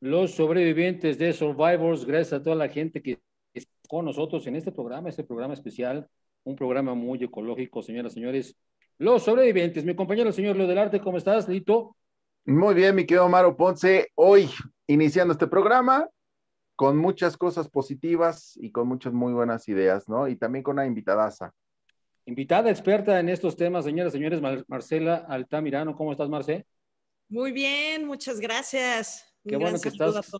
los sobrevivientes de Survivors, gracias a toda la gente que está con nosotros en este programa, este programa especial, un programa muy ecológico, señoras y señores. Los sobrevivientes, mi compañero señor Leo del Arte, ¿cómo estás, Lito? Muy bien, mi querido Maro Ponce, hoy iniciando este programa con muchas cosas positivas y con muchas muy buenas ideas, ¿no? Y también con una invitadaza. Invitada experta en estos temas, señoras y señores, Marcela Altamirano, ¿cómo estás, Marce? Muy bien, muchas gracias. Qué bueno, que estás,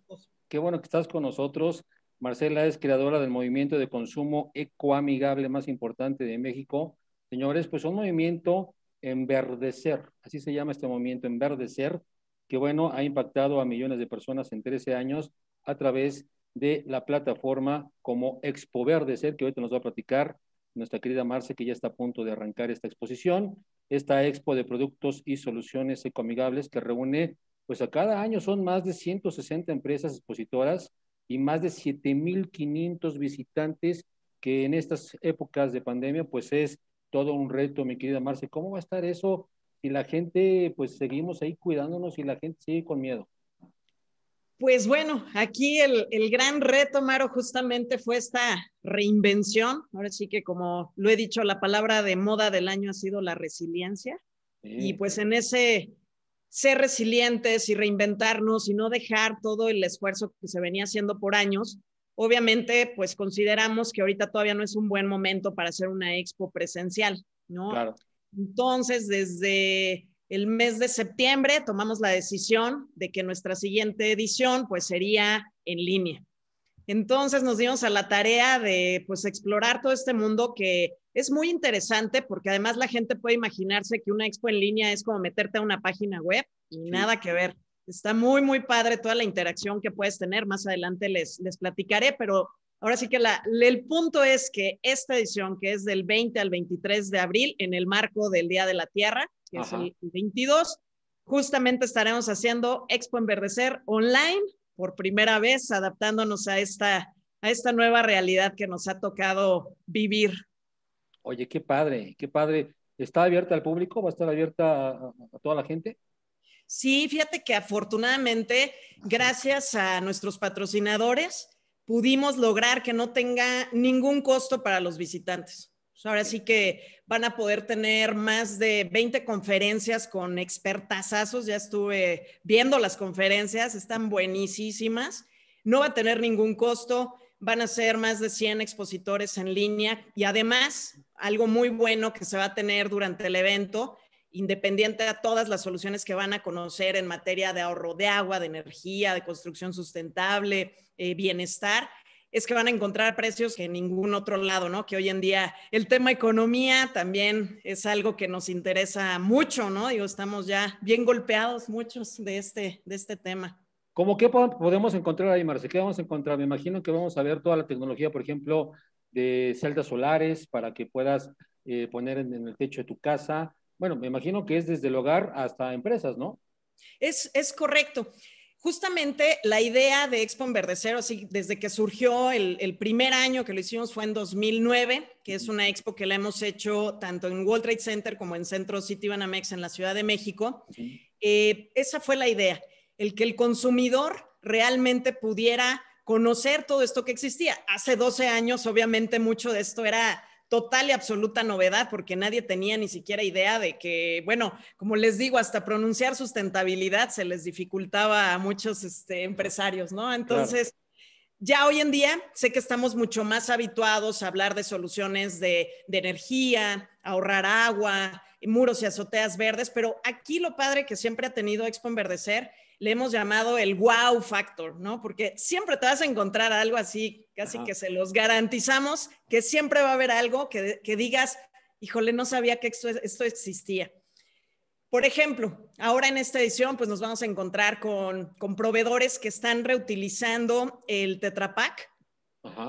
qué bueno que estás con nosotros. Marcela es creadora del movimiento de consumo ecoamigable más importante de México. Señores, pues un movimiento enverdecer, así se llama este movimiento, enverdecer, que bueno, ha impactado a millones de personas en 13 años a través de la plataforma como Expo Verdecer, que ahorita nos va a platicar nuestra querida Marce, que ya está a punto de arrancar esta exposición, esta expo de productos y soluciones ecoamigables que reúne pues a cada año son más de 160 empresas expositoras y más de 7.500 visitantes, que en estas épocas de pandemia, pues es todo un reto, mi querida Marce. ¿Cómo va a estar eso si la gente, pues seguimos ahí cuidándonos y la gente sigue con miedo? Pues bueno, aquí el, gran reto, Maro, justamente fue esta reinvención. Ahora sí que como lo he dicho, la palabra de moda del año ha sido la resiliencia. Y pues en ese ser resilientes y reinventarnos y no dejar todo el esfuerzo que se venía haciendo por años. Obviamente, pues consideramos que ahorita todavía no es un buen momento para hacer una expo presencial, ¿no? Claro. Entonces, desde el mes de septiembre tomamos la decisión de que nuestra siguiente edición pues sería en línea. Entonces nos dimos a la tarea de pues explorar todo este mundo que es muy interesante porque además la gente puede imaginarse que una expo en línea es como meterte a una página web y nada que ver. Está muy, muy padre toda la interacción que puedes tener. Más adelante les, les platicaré, pero ahora sí que el punto es que esta edición, que es del 20 al 23 de abril, en el marco del Día de la Tierra, que es el 22, justamente estaremos haciendo Expo Enverdecer online por primera vez adaptándonos a esta, a esta nueva realidad que nos ha tocado vivir. Oye, qué padre, qué padre. ¿Está abierta al público? ¿Va a estar abierta a, a toda la gente? Sí, fíjate que afortunadamente, gracias a nuestros patrocinadores, pudimos lograr que no tenga ningún costo para los visitantes. Pues ahora sí que van a poder tener más de 20 conferencias con expertazazos. Ya estuve viendo las conferencias, están buenísimas. No va a tener ningún costo. Van a ser más de 100 expositores en línea y además algo muy bueno que se va a tener durante el evento, independiente de todas las soluciones que van a conocer en materia de ahorro de agua, de energía, de construcción sustentable, eh, bienestar es que van a encontrar precios que en ningún otro lado, ¿no? Que hoy en día el tema economía también es algo que nos interesa mucho, ¿no? Digo, estamos ya bien golpeados muchos de este, de este tema. ¿Cómo qué podemos encontrar ahí, Marce? ¿Qué vamos a encontrar? Me imagino que vamos a ver toda la tecnología, por ejemplo, de celdas solares para que puedas eh, poner en, el techo de tu casa. Bueno, me imagino que es desde el hogar hasta empresas, ¿no? Es, es, correcto justamente la idea de Expo Verdecero, así, desde que surgió el, primer año que lo hicimos fue en 2009, que es una expo que la hemos hecho tanto en World Trade Center como en Centro City Banamex en la Ciudad de México. Eh, esa fue la idea, el que el consumidor realmente pudiera conocer todo esto que existía. Hace 12 años, obviamente, mucho de esto era total y absoluta novedad porque nadie tenía ni siquiera idea de que, bueno, como les digo, hasta pronunciar sustentabilidad se les dificultaba a muchos este, empresarios, ¿no? Entonces... Ya hoy en día sé que estamos mucho más habituados a hablar de soluciones de energía, ahorrar agua, muros y azoteas verdes, pero aquí lo padre que siempre ha tenido Expo Enverdecer, le hemos llamado el wow factor, ¿no? Porque siempre te vas a encontrar algo así, casi que se los garantizamos, que siempre va a haber algo que, digas, híjole, no sabía que esto, existía. Por ejemplo, ahora en esta edición, pues nos vamos a encontrar con, con proveedores que están reutilizando el Tetrapack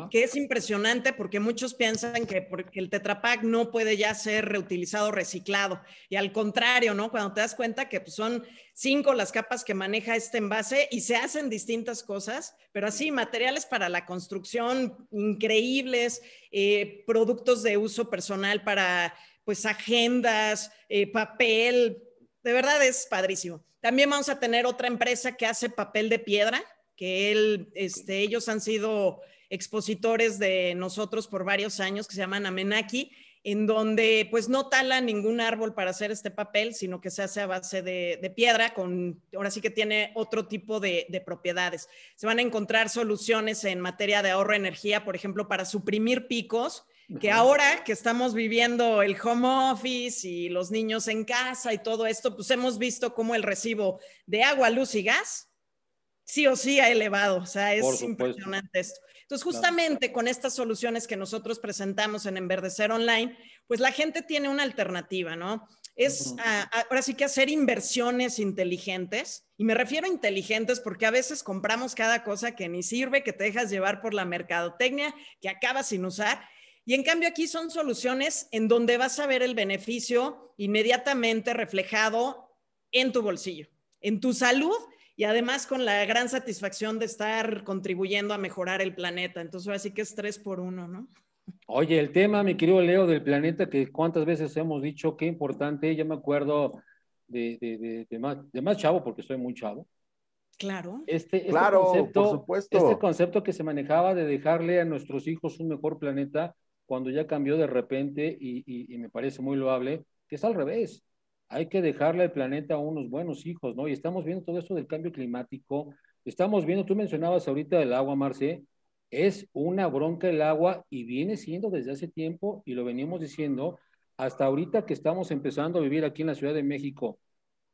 que es impresionante porque muchos piensan que el Tetra no puede ya ser reutilizado, reciclado. Y al contrario, ¿no? Cuando te das cuenta que pues, son cinco las capas que maneja este envase y se hacen distintas cosas, pero así, materiales para la construcción increíbles, eh, productos de uso personal para pues agendas, eh, papel, de verdad es padrísimo. También vamos a tener otra empresa que hace papel de piedra, que este, ellos han sido expositores de nosotros por varios años, que se llaman Amenaki, en donde pues no tala ningún árbol para hacer este papel, sino que se hace a base de, piedra, con, ahora sí que tiene otro tipo de, de, propiedades. Se van a encontrar soluciones en materia de ahorro de energía, por ejemplo, para suprimir picos, que ahora que estamos viviendo el home office y los niños en casa y todo esto, pues hemos visto cómo el recibo de agua, luz y gas sí o sí ha elevado. O sea, es impresionante esto. Entonces, justamente con estas soluciones que nosotros presentamos en Enverdecer Online, pues la gente tiene una alternativa, ¿no? Es ah, ah, ahora sí que hacer inversiones inteligentes, y me refiero a inteligentes porque a veces compramos cada cosa que ni sirve, que te dejas llevar por la mercadotecnia, que acabas sin usar. Y en cambio aquí son soluciones en donde vas a ver el beneficio inmediatamente reflejado en tu bolsillo, en tu salud y además con la gran satisfacción de estar contribuyendo a mejorar el planeta. Entonces, así que es tres por uno, ¿no? Oye, el tema, mi querido Leo, del planeta, que cuántas veces hemos dicho, qué importante, ya me acuerdo de, de, más, chavo, porque soy muy chavo. Claro. Este, este claro, concepto, por supuesto. Este concepto que se manejaba de dejarle a nuestros hijos un mejor planeta, cuando ya cambió de repente, y, y me parece muy loable, que es al revés hay que dejarle al planeta unos buenos hijos, ¿no? Y estamos viendo todo esto del cambio climático, estamos viendo, tú mencionabas ahorita del agua, Marce, es una bronca el agua y viene siendo desde hace tiempo, y lo venimos diciendo, hasta ahorita que estamos empezando a vivir aquí en la Ciudad de México,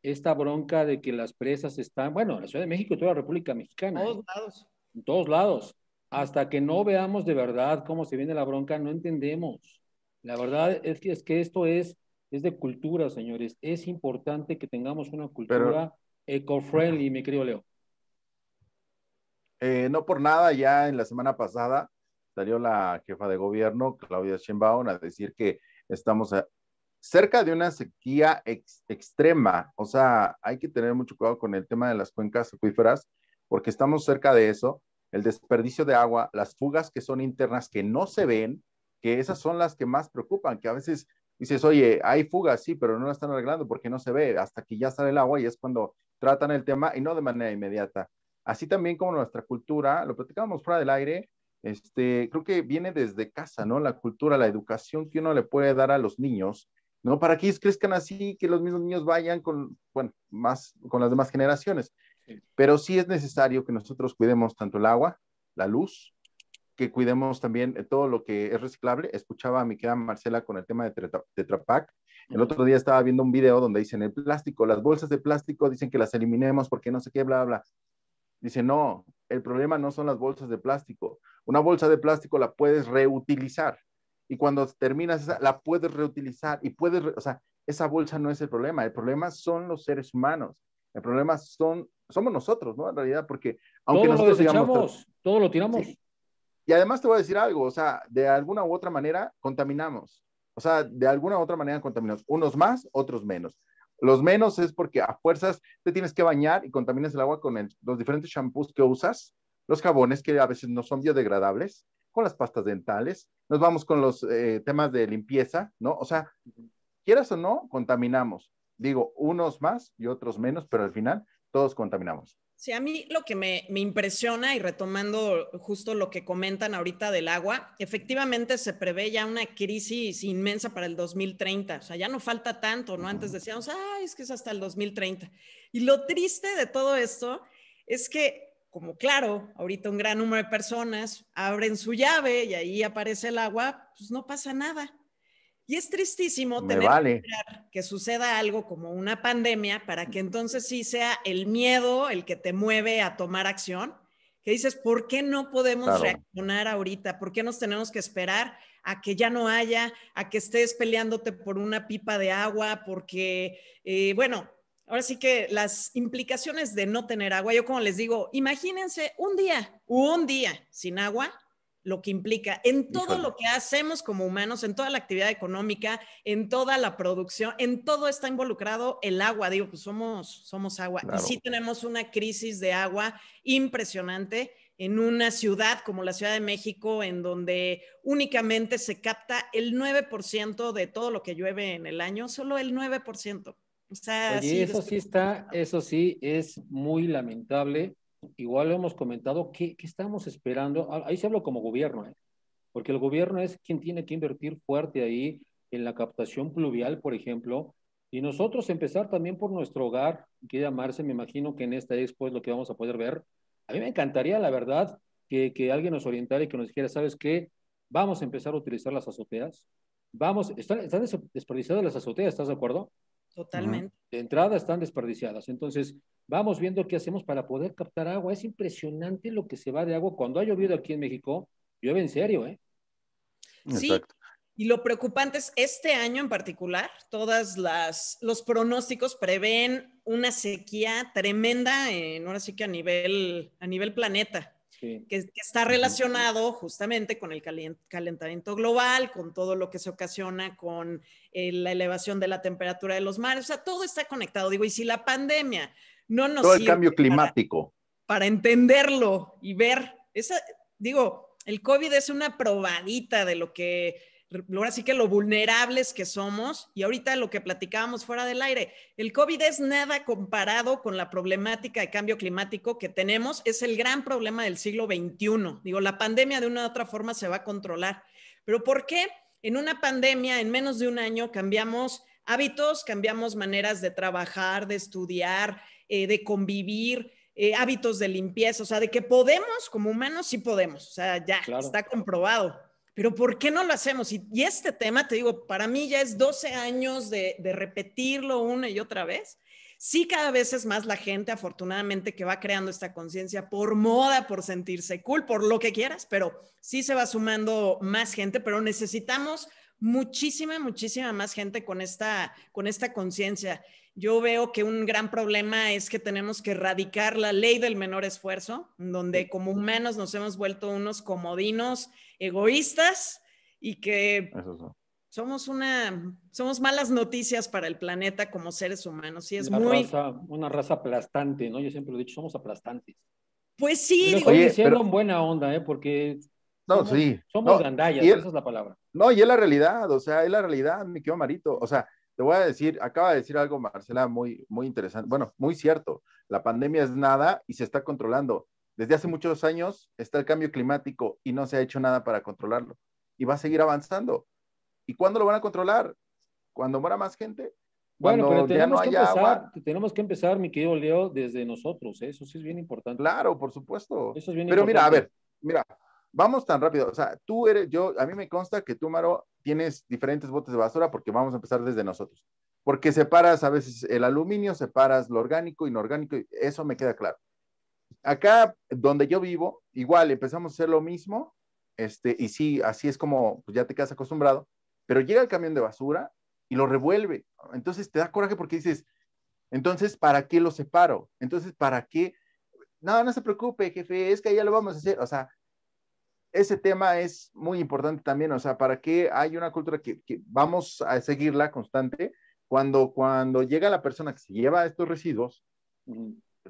esta bronca de que las presas están, bueno, en la Ciudad de México y toda la República Mexicana. En todos ¿eh? lados. En todos lados. Hasta que no veamos de verdad cómo se viene la bronca, no entendemos. La verdad es que, es que esto es es de cultura, señores. Es importante que tengamos una cultura eco-friendly, mi querido Leo. Eh, no por nada, ya en la semana pasada salió la jefa de gobierno, Claudia Sheinbaum, a decir que estamos cerca de una sequía extrema. O sea, hay que tener mucho cuidado con el tema de las cuencas acuíferas, porque estamos cerca de eso. El desperdicio de agua, las fugas que son internas, que no se ven, que esas son las que más preocupan, que a veces dices, oye, hay fugas, sí, pero no la están arreglando porque no se ve, hasta que ya sale el agua y es cuando tratan el tema y no de manera inmediata. Así también como nuestra cultura, lo platicábamos fuera del aire, este, creo que viene desde casa, ¿no? La cultura, la educación que uno le puede dar a los niños, ¿no? Para que ellos crezcan así, que los mismos niños vayan con, bueno, más, con las demás generaciones. Pero sí es necesario que nosotros cuidemos tanto el agua, la luz, que cuidemos también eh, todo lo que es reciclable. Escuchaba a mi querida Marcela con el tema de Tetra, El otro día estaba viendo un video donde dicen el plástico, las bolsas de plástico dicen que las eliminemos porque no sé qué, bla, bla. Dice, no, el problema no son las bolsas de plástico. Una bolsa de plástico la puedes reutilizar y cuando terminas esa, la puedes reutilizar y puedes, o sea, esa bolsa no es el problema. El problema son los seres humanos. El problema son, somos nosotros, ¿no? En realidad, porque aunque todo lo desechamos, todo lo tiramos. Y además te voy a decir algo, o sea, de alguna u otra manera contaminamos. O sea, de alguna u otra manera contaminamos. Unos más, otros menos. Los menos es porque a fuerzas te tienes que bañar y contaminas el agua con los diferentes shampoos que usas, los jabones que a veces no son biodegradables, con las pastas dentales. Nos vamos con los eh, temas de limpieza, ¿no? O sea, quieras o no, contaminamos. Digo, unos más y otros menos, pero al final todos contaminamos. Sí, a mí lo que me, impresiona y retomando justo lo que comentan ahorita del agua, efectivamente se prevé ya una crisis inmensa para el 2030, o sea, ya no falta tanto, ¿no? Antes decíamos, ay, es que es hasta el 2030. Y lo triste de todo esto es que, como claro, ahorita un gran número de personas abren su llave y ahí aparece el agua, pues no pasa nada. Y es tristísimo tener que, esperar que suceda algo como una pandemia para que entonces sí sea el miedo el que te mueve a tomar acción. Que dices, ¿por qué no podemos reaccionar ahorita? ¿Por qué nos tenemos que esperar a que ya no haya, a que estés peleándote por una pipa de agua? Porque, eh, bueno, ahora sí que las implicaciones de no tener agua, yo como les digo, imagínense un día, un día sin agua, lo que implica en todo lo que hacemos como humanos, en toda la actividad económica, en toda la producción, en todo está involucrado el agua. Digo, pues somos, somos agua. Y sí tenemos una crisis de agua impresionante en una ciudad como la Ciudad de México, en donde únicamente se capta el 9% de todo lo que llueve en el año, solo el 9%. O eso sí está, eso sí es muy lamentable igual hemos comentado que estamos esperando. Ah, ahí se habla como gobierno, ¿eh? porque el gobierno es quien tiene que invertir fuerte ahí en la captación pluvial, por ejemplo, y nosotros empezar también por nuestro hogar, que llamarse, me imagino que en esta expo es lo que vamos a poder ver. A mí me encantaría, la verdad, que, alguien nos orientara y que nos dijera, ¿sabes qué? Vamos a empezar a utilizar las azoteas. Vamos, están, están desperdiciadas las azoteas, ¿estás de acuerdo? Totalmente. De entrada están desperdiciadas. Entonces, vamos viendo qué hacemos para poder captar agua. Es impresionante lo que se va de agua. Cuando ha llovido aquí en México, llueve en serio, ¿eh? Sí. Y lo preocupante es este año en particular, todas las los pronósticos prevén una sequía tremenda en ahora sí que a nivel a nivel planeta que, está relacionado justamente con el calentamiento global, con todo lo que se ocasiona con eh, la elevación de la temperatura de los mares, o sea, todo está conectado. Digo, y si la pandemia no nos... Todo el cambio climático. Para, entenderlo y ver, esa, digo, el COVID es una probadita de lo que ahora sí que lo vulnerables que somos y ahorita lo que platicábamos fuera del aire, el COVID es nada comparado con la problemática de cambio climático que tenemos, es el gran problema del siglo XXI. Digo, la pandemia de una u otra forma se va a controlar, pero ¿por qué en una pandemia en menos de un año cambiamos hábitos, cambiamos maneras de trabajar, de estudiar, eh, de convivir? Eh, hábitos de limpieza, o sea, de que podemos como humanos sí podemos, o sea, ya está comprobado pero ¿por qué no lo hacemos? Y, este tema, te digo, para mí ya es 12 años de, repetirlo una y otra vez. Sí, cada vez es más la gente, afortunadamente, que va creando esta conciencia por moda, por sentirse cool, por lo que quieras, pero sí se va sumando más gente, pero necesitamos muchísima, muchísima más gente con esta, con esta conciencia. Yo veo que un gran problema es que tenemos que erradicar la ley del menor esfuerzo, donde como humanos nos hemos vuelto unos comodinos egoístas y que somos una, somos malas noticias para el planeta como seres humanos. Y es una muy... Raza, una raza aplastante, ¿no? Yo siempre he dicho, somos aplastantes. Pues sí. Lo estoy diciendo en buena onda, ¿eh? Porque no, sí. Somos esa es la palabra. No, y es la realidad, o sea, es la realidad, mi querido Marito. O sea, te voy a decir, acaba de decir algo, Marcela, muy, muy interesante, bueno, muy cierto. La pandemia es nada y se está controlando. Desde hace muchos años está el cambio climático y no se ha hecho nada para controlarlo. Y va a seguir avanzando. ¿Y cuándo lo van a controlar? ¿Cuando muera más gente? Bueno, pero tenemos, que empezar, tenemos que empezar, mi querido Leo, desde nosotros. ¿eh? Eso sí es bien importante. Claro, por supuesto. Eso es bien pero mira, a ver, mira, vamos tan rápido. O sea, tú eres, yo, a mí me consta que tú, Maro, tienes diferentes botes de basura porque vamos a empezar desde nosotros. Porque separas a veces el aluminio, separas lo orgánico, inorgánico, y eso me queda claro acá donde yo vivo, igual empezamos a hacer lo mismo, este, y sí, así es como pues, ya te quedas acostumbrado, pero llega el camión de basura y lo revuelve. Entonces te da coraje porque dices, entonces, ¿para qué lo separo? Entonces, ¿para qué? No, no se preocupe, jefe, es que ya lo vamos a hacer. O sea, ese tema es muy importante también, o sea, ¿para qué hay una cultura que, vamos a seguirla constante? Cuando, cuando llega la persona que se lleva estos residuos,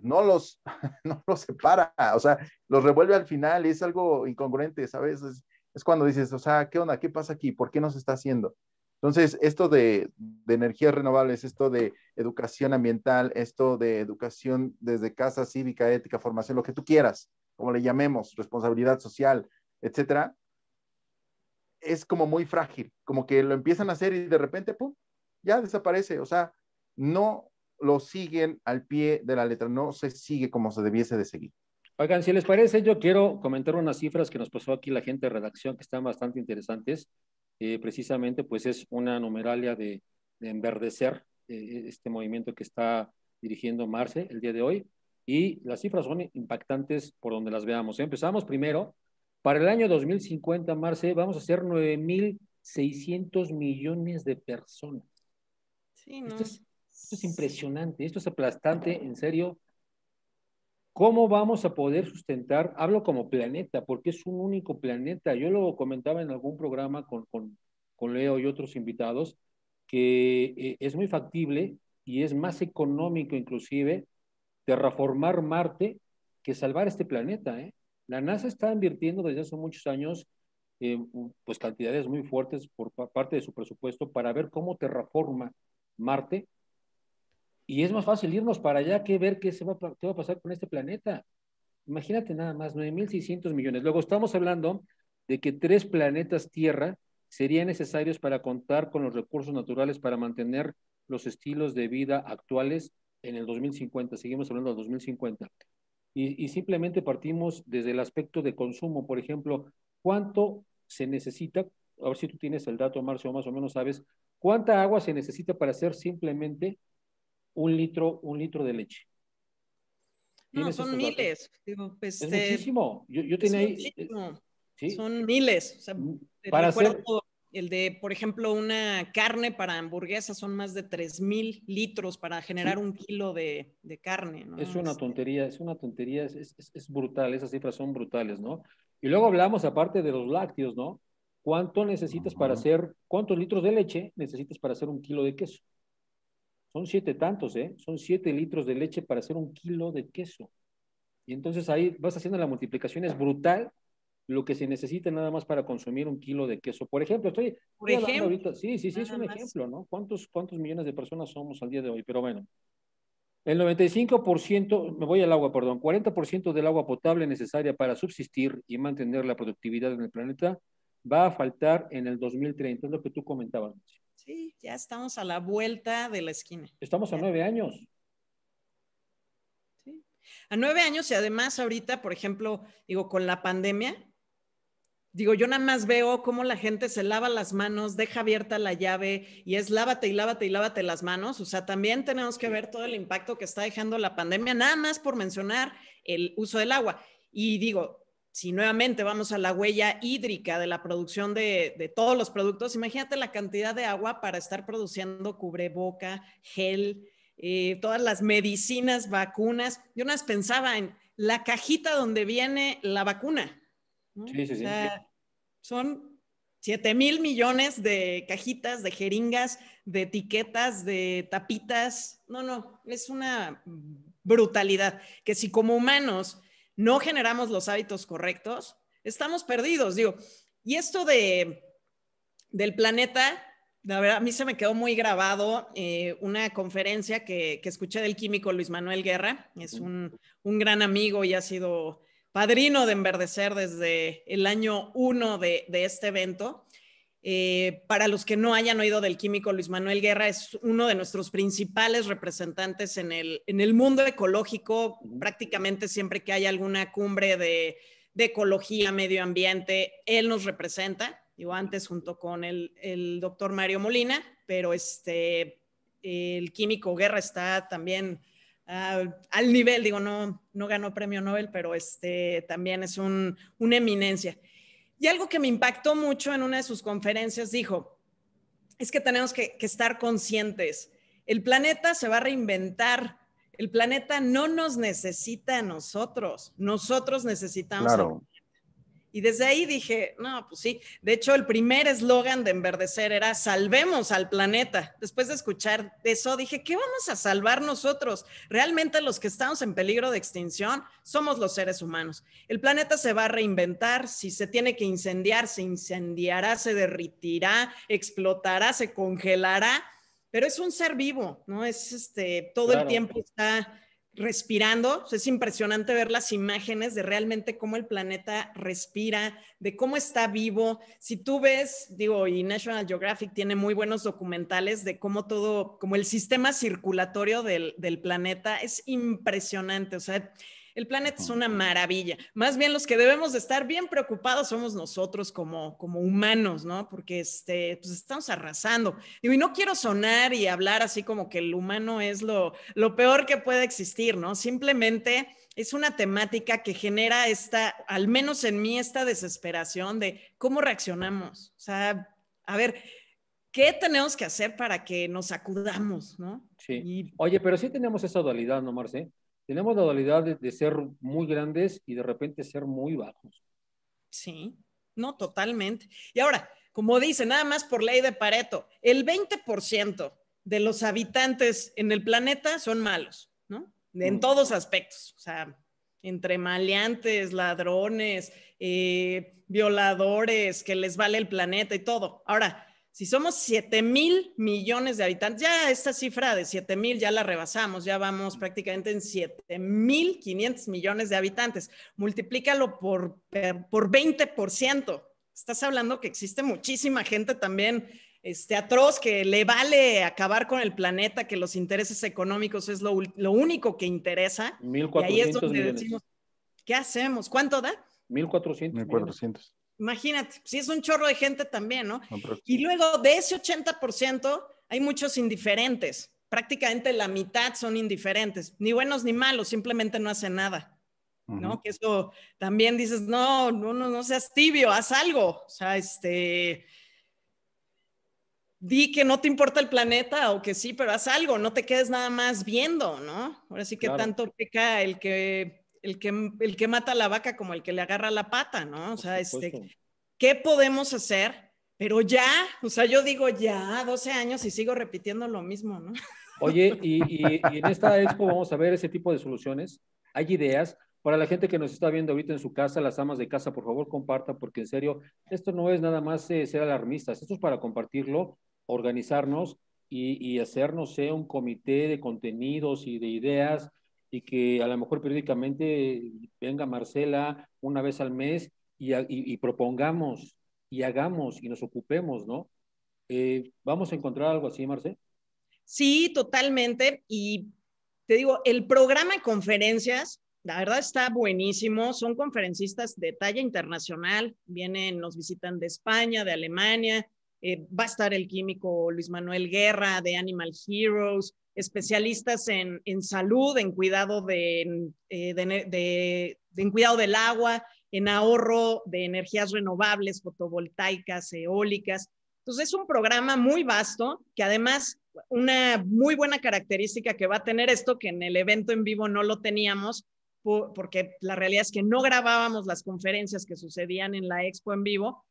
no los, no los separa, o sea, los revuelve al final y es algo incongruente, ¿sabes? Es, es cuando dices, o sea, ¿qué onda? ¿Qué pasa aquí? ¿Por qué no se está haciendo? Entonces, esto de, de, energías renovables, esto de educación ambiental, esto de educación desde casa cívica, ética, formación, lo que tú quieras, como le llamemos, responsabilidad social, etcétera, es como muy frágil, como que lo empiezan a hacer y de repente, pum, ya desaparece. O sea, no lo siguen al pie de la letra, no se sigue como se debiese de seguir. Oigan, si les parece, yo quiero comentar unas cifras que nos pasó aquí la gente de redacción que están bastante interesantes. Eh, precisamente, pues es una numeralia de, enverdecer eh, eh, este movimiento que está dirigiendo Marce el día de hoy. Y las cifras son impactantes por donde las veamos. Empezamos primero. Para el año 2050, Marce, vamos a ser 9.600 millones de personas. Sí, ¿no? Esto es impresionante, esto es aplastante, en serio. ¿Cómo vamos a poder sustentar? Hablo como planeta, porque es un único planeta. Yo lo comentaba en algún programa con, con, Leo y otros invitados, que eh, es muy factible y es más económico inclusive terraformar Marte que salvar este planeta. ¿eh? La NASA está invirtiendo desde hace muchos años eh, pues cantidades muy fuertes por parte de su presupuesto para ver cómo terraforma Marte y es más fácil irnos para allá que ver qué, se va, a pasar con este planeta. Imagínate nada más, 9.600 millones. Luego estamos hablando de que tres planetas Tierra serían necesarios para contar con los recursos naturales para mantener los estilos de vida actuales en el 2050. Seguimos hablando del 2050. Y, y, simplemente partimos desde el aspecto de consumo. Por ejemplo, ¿cuánto se necesita? A ver si tú tienes el dato, Marcio, más o menos sabes. ¿Cuánta agua se necesita para hacer simplemente un litro, un litro de leche. No, son miles. es muchísimo. Yo, Son miles. Mm, para El de, por ejemplo, una carne para hamburguesas son más de 3.000 litros para generar un kilo de, carne. Este, es una tontería, es una tontería, es, brutal, esas cifras son brutales, ¿no? Y luego hablamos aparte de los lácteos, ¿no? ¿Cuánto necesitas para hacer, cuántos litros de leche necesitas para hacer un kilo de queso? Son siete tantos, ¿eh? Son siete litros de leche para hacer un kilo de queso. Y entonces ahí vas haciendo la multiplicación, es brutal lo que se necesita nada más para consumir un kilo de queso. Por ejemplo, estoy, ejemplo, ahorita, sí, sí, sí, es un ejemplo, ¿no? ¿Cuántos, ¿Cuántos millones de personas somos al día de hoy? Pero bueno, el 95%, me voy al agua, perdón, 40% del agua potable necesaria para subsistir y mantener la productividad en el planeta va a faltar en el 2030, es lo que tú comentabas. Sí, ya estamos a la vuelta de la esquina. Estamos a nueve años. Sí. A nueve años y además ahorita, por ejemplo, digo, con la pandemia, digo, yo nada más veo cómo la gente se lava las manos, deja abierta la llave y es lávate y lávate y lávate las manos. O sea, también tenemos que ver todo el impacto que está dejando la pandemia, nada más por mencionar el uso del agua. Y digo, si nuevamente vamos a la huella hídrica de la producción de, todos los productos, imagínate la cantidad de agua para estar produciendo cubreboca, gel, eh, todas las medicinas, vacunas. Yo unas pensaba en la cajita donde viene la vacuna. Sí, sí, Son 7 mil millones de cajitas, de jeringas, de etiquetas, de tapitas. No, no, es una brutalidad que si como humanos no generamos los hábitos correctos, estamos perdidos, digo. Y esto del planeta, a mí se me quedó muy grabado eh, una conferencia que, escuché del químico Luis Manuel Guerra, es un, gran amigo y ha sido padrino de Enverdecer desde el año uno de, de este evento. Eh, para los que no hayan oído del químico Luis Manuel Guerra, es uno de nuestros principales representantes en el, mundo ecológico. Prácticamente siempre que hay alguna cumbre de, ecología, medio ambiente, él nos representa. Digo, antes junto con el, doctor Mario Molina, pero este, el químico Guerra está también ah, al nivel, digo, no, no ganó premio Nobel, pero este, también es una eminencia. Y algo que me impactó mucho en una de sus conferencias dijo, es que tenemos que, estar conscientes. El planeta se va a reinventar. El planeta no nos necesita a nosotros. Nosotros necesitamos y desde ahí dije, no, pues sí. De hecho, el primer eslogan de Enverdecer era salvemos al planeta. Después de escuchar eso, dije, ¿qué vamos a salvar nosotros? Realmente los que estamos en peligro de extinción somos los seres humanos. El planeta se va a reinventar. Si se tiene que incendiar, se incendiará, se derritirá, explotará, se congelará. Pero es un ser vivo, ¿no? Es este, todo el tiempo está respirando. es impresionante ver las imágenes de realmente cómo el planeta respira, de cómo está vivo. Si tú ves, digo, y National Geographic tiene muy buenos documentales de cómo todo, como el sistema circulatorio del, del planeta, es impresionante. O sea, el planeta es una maravilla. Más bien los que debemos de estar bien preocupados somos nosotros como, como humanos, ¿no? Porque este, pues, estamos arrasando. y no quiero sonar y hablar así como que el humano es lo, lo peor que puede existir, ¿no? Simplemente es una temática que genera esta, al menos en mí, esta desesperación de cómo reaccionamos. O sea, a ver, ¿qué tenemos que hacer para que nos acudamos, no? Sí. Oye, pero sí tenemos esa dualidad, ¿no, Marce? tenemos la dualidad de, ser muy grandes y de repente ser muy bajos. Sí, no, totalmente. Y ahora, como dice, nada más por ley de Pareto, el 20% de los habitantes en el planeta son malos, ¿no? En todos aspectos, o sea, entre maleantes, ladrones, eh, violadores, que les vale el planeta y todo. Ahora, si somos 7 mil millones de habitantes, ya esta cifra de 7 mil ya la rebasamos, ya vamos prácticamente en 7 mil 500 millones de habitantes. Multiplícalo por, por 20%. Estás hablando que existe muchísima gente también este, atroz que le vale acabar con el planeta, que los intereses económicos es lo, único que interesa. 1,400 y ahí es donde decimos, ¿qué hacemos? ¿Cuánto da? 1.400. 1.400. Imagínate, si es un chorro de gente también, ¿no? Y luego de ese 80% hay muchos indiferentes. Prácticamente la mitad son indiferentes, ni buenos ni malos, simplemente no hacen nada, ¿no? Que eso también dices, no, no, no, seas tibio, haz algo. O sea, este, di que no te importa el planeta o que sí, pero haz algo, no te quedes nada más viendo, ¿no? Ahora sí que tanto pica el que el que, mata la vaca como el que le agarra la pata, ¿no? O sea, este, ¿qué podemos hacer? Pero ya, o sea, yo digo ya, 12 años y sigo repitiendo lo mismo, ¿no? Oye, y, en esta expo vamos a ver ese tipo de soluciones. Hay ideas, para la gente que nos está viendo ahorita en su casa, las amas de casa, por favor comparta porque en serio, esto no es nada más eh, ser alarmistas, esto es para compartirlo, organizarnos y, hacernos eh, un comité de contenidos y de ideas y que a lo mejor periódicamente venga Marcela una vez al mes y, propongamos y hagamos y nos ocupemos, ¿no? Eh, ¿Vamos a encontrar algo así, Marcela? Sí, totalmente. Y te digo, el programa de conferencias, la verdad está buenísimo. Son conferencistas de talla internacional. Vienen, nos visitan de España, de Alemania. Eh, va a estar el químico Luis Manuel Guerra de Animal Heroes especialistas en, en salud, en cuidado, eh, de, en cuidado del agua, en ahorro de energías renovables, fotovoltaicas, eólicas. Entonces es un programa muy vasto que además una muy buena característica que va a tener esto, que en el evento en vivo no lo teníamos, porque la realidad es que no grabábamos las conferencias que sucedían en la expo en vivo,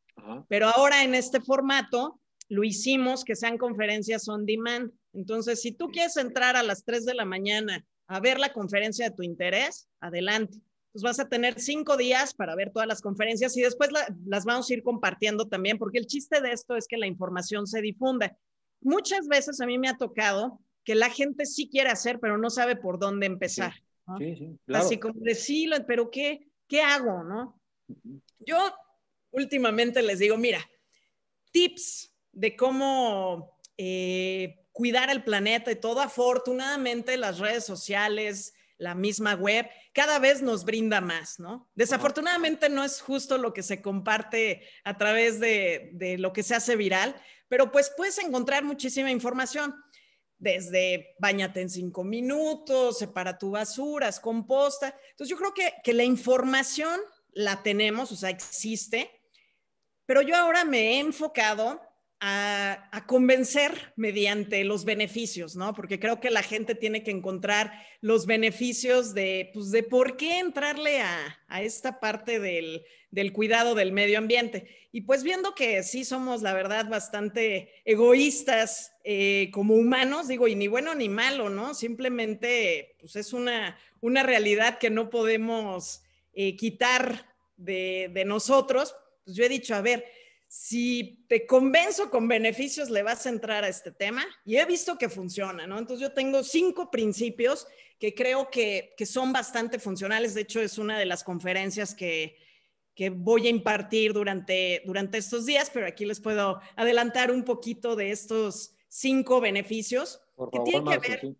pero ahora en este formato lo hicimos que sean conferencias on demand. Entonces, si tú quieres entrar a las 3 de la mañana a ver la conferencia de tu interés, adelante. Pues vas a tener cinco días para ver todas las conferencias y después las vamos a ir compartiendo también, porque el chiste de esto es que la información se difunda. Muchas veces a mí me ha tocado que la gente sí quiere hacer, pero no sabe por dónde empezar. Sí, sí, claro. Así como decir, pero ¿qué, qué hago? ¿no? Yo últimamente les digo, mira, tips de cómo eh, cuidar el planeta y todo, afortunadamente las redes sociales, la misma web, cada vez nos brinda más, ¿no? Desafortunadamente no es justo lo que se comparte a través de, lo que se hace viral, pero pues puedes encontrar muchísima información desde bañate en cinco minutos, separa tu es composta. Entonces yo creo que, que, la información la tenemos, o sea, existe, pero yo ahora me he enfocado a, convencer mediante los beneficios, ¿no? Porque creo que la gente tiene que encontrar los beneficios de, pues, de por qué entrarle a, esta parte del, cuidado del medio ambiente. Y pues viendo que sí somos, la verdad, bastante egoístas eh, como humanos, digo, y ni bueno ni malo, ¿no? Simplemente, pues es una, realidad que no podemos eh, quitar de, de nosotros. Pues yo he dicho, a ver, si te convenzo con beneficios, le vas a entrar a este tema y he visto que funciona, ¿no? Entonces yo tengo cinco principios que creo que, son bastante funcionales. De hecho, es una de las conferencias que, voy a impartir durante, durante estos días, pero aquí les puedo adelantar un poquito de estos cinco beneficios que tienen que ver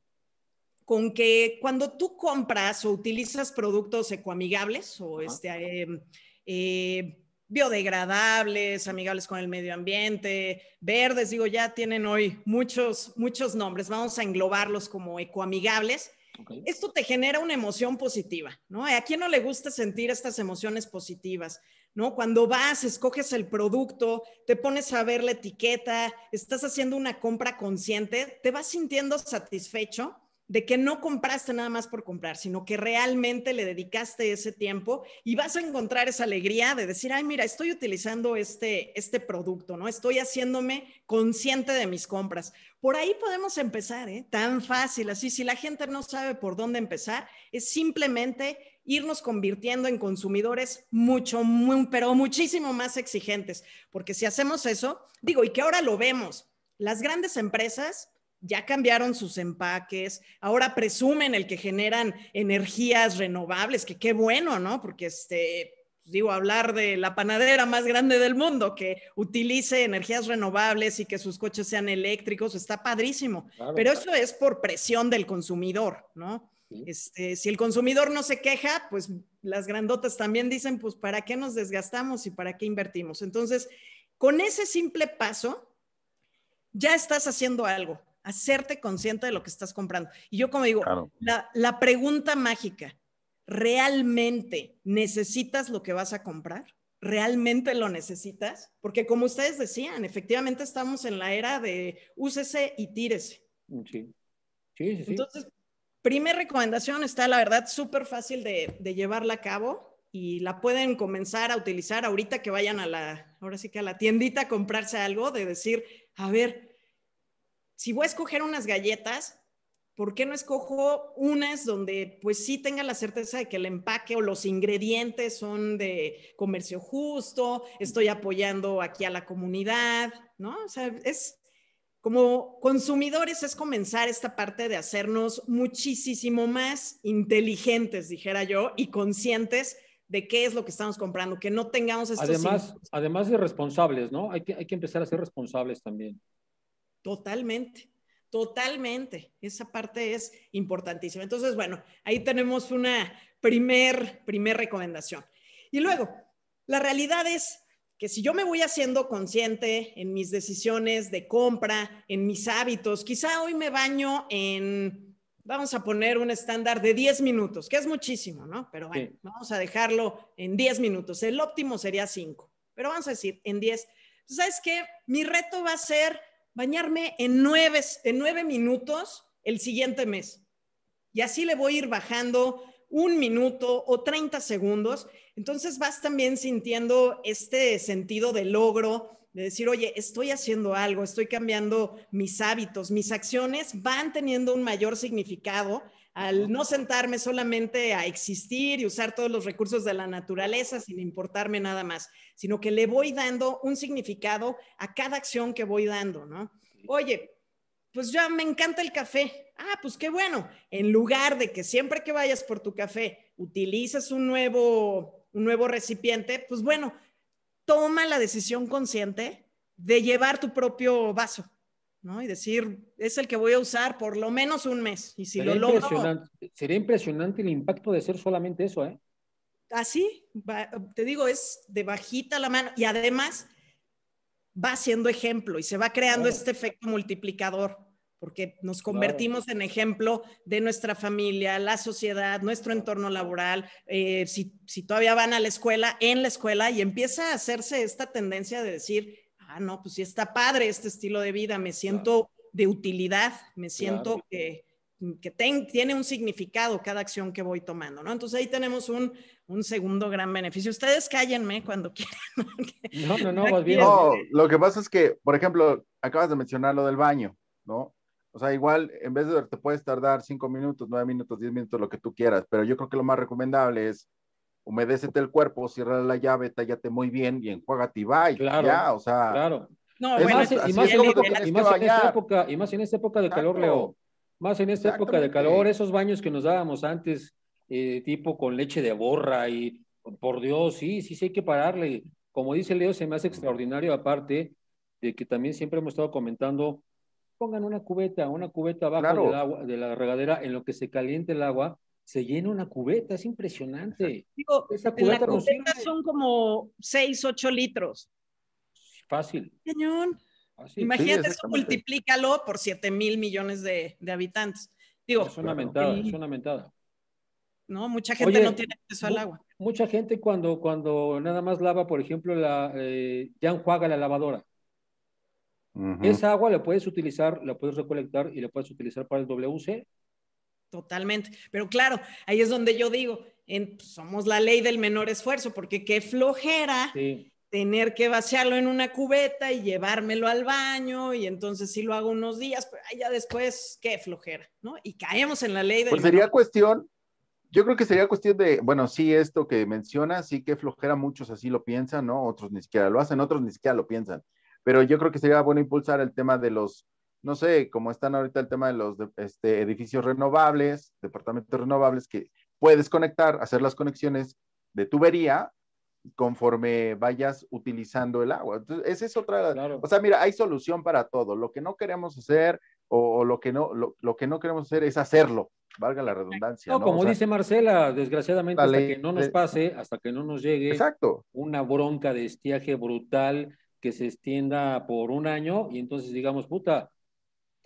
con que cuando tú compras o utilizas productos ecoamigables o este... Eh, eh, biodegradables, amigables con el medio ambiente, verdes, digo, ya tienen hoy muchos, muchos nombres, vamos a englobarlos como ecoamigables. Esto te genera una emoción positiva, ¿no? ¿A quién no le gusta sentir estas emociones positivas? ¿No? Cuando vas, escoges el producto, te pones a ver la etiqueta, estás haciendo una compra consciente, te vas sintiendo satisfecho de que no compraste nada más por comprar, sino que realmente le dedicaste ese tiempo y vas a encontrar esa alegría de decir, ay, mira, estoy utilizando este, este producto, ¿no? Estoy haciéndome consciente de mis compras. Por ahí podemos empezar, ¿eh? Tan fácil, así, si la gente no sabe por dónde empezar, es simplemente irnos convirtiendo en consumidores mucho, muy, pero muchísimo más exigentes, porque si hacemos eso, digo, y que ahora lo vemos, las grandes empresas ya cambiaron sus empaques, ahora presumen el que generan energías renovables, que qué bueno, ¿no? Porque este, pues, digo, hablar de la panadera más grande del mundo que utilice energías renovables y que sus coches sean eléctricos, está padrísimo. Pero eso es por presión del consumidor, ¿no? Este, si el consumidor no se queja, pues las grandotas también dicen, pues, ¿para qué nos desgastamos y para qué invertimos? Entonces, con ese simple paso, ya estás haciendo algo hacerte consciente de lo que estás comprando. Y yo como digo, la, pregunta mágica, ¿realmente necesitas lo que vas a comprar? ¿Realmente lo necesitas? Porque como ustedes decían, efectivamente estamos en la era de úsese y tírese. Mm, sí. Entonces, primera recomendación está, la verdad, súper fácil de, de, llevarla a cabo y la pueden comenzar a utilizar ahorita que vayan a la, ahora sí que a la tiendita a comprarse algo, de decir, a ver, si voy a escoger unas galletas, ¿por qué no escojo unas donde pues sí tenga la certeza de que el empaque o los ingredientes son de comercio justo, estoy apoyando aquí a la comunidad, ¿no? O sea, es como consumidores es comenzar esta parte de hacernos muchísimo más inteligentes, dijera yo, y conscientes de qué es lo que estamos comprando, que no tengamos estos... Además, además de responsables, ¿no? Hay hay que empezar a ser responsables también. Totalmente, totalmente. Esa parte es importantísima. Entonces, bueno, ahí tenemos una primer, primer recomendación. Y luego, la realidad es que si yo me voy haciendo consciente en mis decisiones de compra, en mis hábitos, quizá hoy me baño en, vamos a poner un estándar de 10 minutos, que es muchísimo, ¿no? Pero bueno, vamos a dejarlo en 10 minutos. El óptimo sería 5, pero vamos a decir en 10. ¿Sabes qué? Mi reto va a ser bañarme en nueve, en nueve minutos el siguiente mes. Y así le voy a ir bajando un minuto o 30 segundos. Entonces vas también sintiendo este sentido de logro, de decir, oye, estoy haciendo algo, estoy cambiando mis hábitos, mis acciones van teniendo un mayor significado al no sentarme solamente a existir y usar todos los recursos de la naturaleza sin importarme nada más, sino que le voy dando un significado a cada acción que voy dando, ¿no? Oye, pues ya me encanta el café. Ah, pues qué bueno. En lugar de que siempre que vayas por tu café utilices un nuevo, un nuevo recipiente, pues bueno, toma la decisión consciente de llevar tu propio vaso. Y decir, es el que voy a usar por lo menos un mes. Y si sería lo logro. Sería impresionante el impacto de ser solamente eso, ¿eh? Así, te digo, es de bajita la mano. Y además va siendo ejemplo y se va creando este efecto multiplicador, porque nos convertimos en ejemplo de nuestra familia, la sociedad, nuestro entorno laboral. Eh, si, si todavía van a la escuela, en la escuela, y empieza a hacerse esta tendencia de decir, ah, no, pues sí está padre este estilo de vida, me siento de utilidad, me siento que, que tiene un significado cada acción que voy tomando, ¿no? Entonces ahí tenemos un, un segundo gran beneficio. Ustedes cállenme cuando quieran. no, no, no, No, lo que pasa es que, por ejemplo, acabas de mencionar lo del baño, ¿no? O sea, igual, en vez de te puedes tardar cinco minutos, nueve minutos, diez minutos, lo que tú quieras, pero yo creo que lo más recomendable es humedécete el cuerpo, cierra la llave, tállate muy bien y enjuágate y va. Claro, ya, o sea. Claro. No, y más, en esta época, y más en esta época de calor, Leo. Más en esta época de calor, esos baños que nos dábamos antes, eh, tipo con leche de borra y por Dios, sí, sí, sí hay que pararle. Como dice Leo, se me hace extraordinario aparte de que también siempre hemos estado comentando, pongan una cubeta, una cubeta abajo del agua, de la regadera en lo que se caliente el agua se llena una cubeta, es impresionante. Digo, Esa cubeta, son como 6, 8 litros. Fácil. Imagínate, eso multiplícalo por 7 mil millones de, habitantes. es una mentada, es una mentada. No, mucha gente no tiene acceso al agua. Mucha gente cuando, cuando nada más lava, por ejemplo, la, eh, ya enjuaga la lavadora. Esa agua la puedes utilizar, la puedes recolectar y la puedes utilizar para el WC Totalmente. Pero claro, ahí es donde yo digo, pues, somos la ley del menor esfuerzo, porque qué flojera tener que vaciarlo en una cubeta y llevármelo al baño, y entonces sí lo hago unos días, pero ya después, qué flojera, ¿no? Y caemos en la ley del... Pues sería cuestión, yo creo que sería cuestión de, bueno, sí, esto que mencionas, sí qué flojera, muchos así lo piensan, ¿no? Otros ni siquiera lo hacen, otros ni siquiera lo piensan, pero yo creo que sería bueno impulsar el tema de los no sé, como están ahorita el tema de los este, edificios renovables, departamentos renovables, que puedes conectar, hacer las conexiones de tubería conforme vayas utilizando el agua. Entonces, esa es otra. O sea, mira, hay solución para todo. Lo que no queremos hacer o, lo, que no, lo, que no queremos hacer es hacerlo, valga la redundancia. No, como dice Marcela, desgraciadamente, hasta que no nos pase, hasta que no nos llegue exacto. una bronca de estiaje brutal que se extienda por un año y entonces digamos, puta,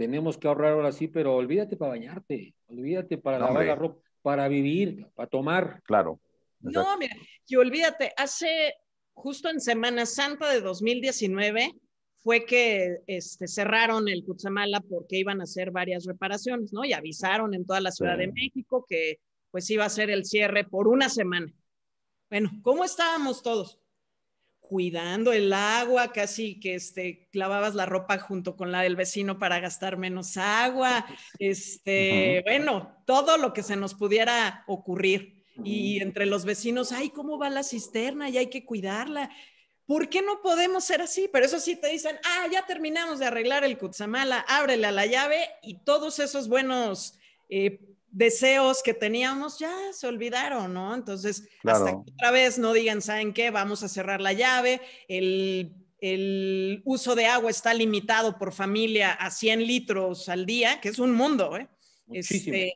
tenemos que ahorrar ahora sí, pero olvídate para bañarte, olvídate para lavar la ropa, para vivir, para tomar. Claro. No, mira, y olvídate, hace justo en Semana Santa de 2019 fue que este, cerraron el Cutzamala porque iban a hacer varias reparaciones, ¿no? Y avisaron en toda la Ciudad de México que pues iba a ser el cierre por una semana. Bueno, ¿cómo estábamos todos? cuidando el agua, casi que este, clavabas la ropa junto con la del vecino para gastar menos agua, este, bueno, todo lo que se nos pudiera ocurrir. Y entre los vecinos, ay, ¿cómo va la cisterna? Y hay que cuidarla. ¿Por qué no podemos ser así? Pero eso sí te dicen, ah, ya terminamos de arreglar el Kutsamala, ábrele a la llave y todos esos buenos eh, deseos que teníamos ya se olvidaron, ¿no? Entonces, hasta que otra vez no digan, ¿saben qué? Vamos a cerrar la llave, el, uso de agua está limitado por familia a 100 litros al día, que es un mundo, ¿eh? Este,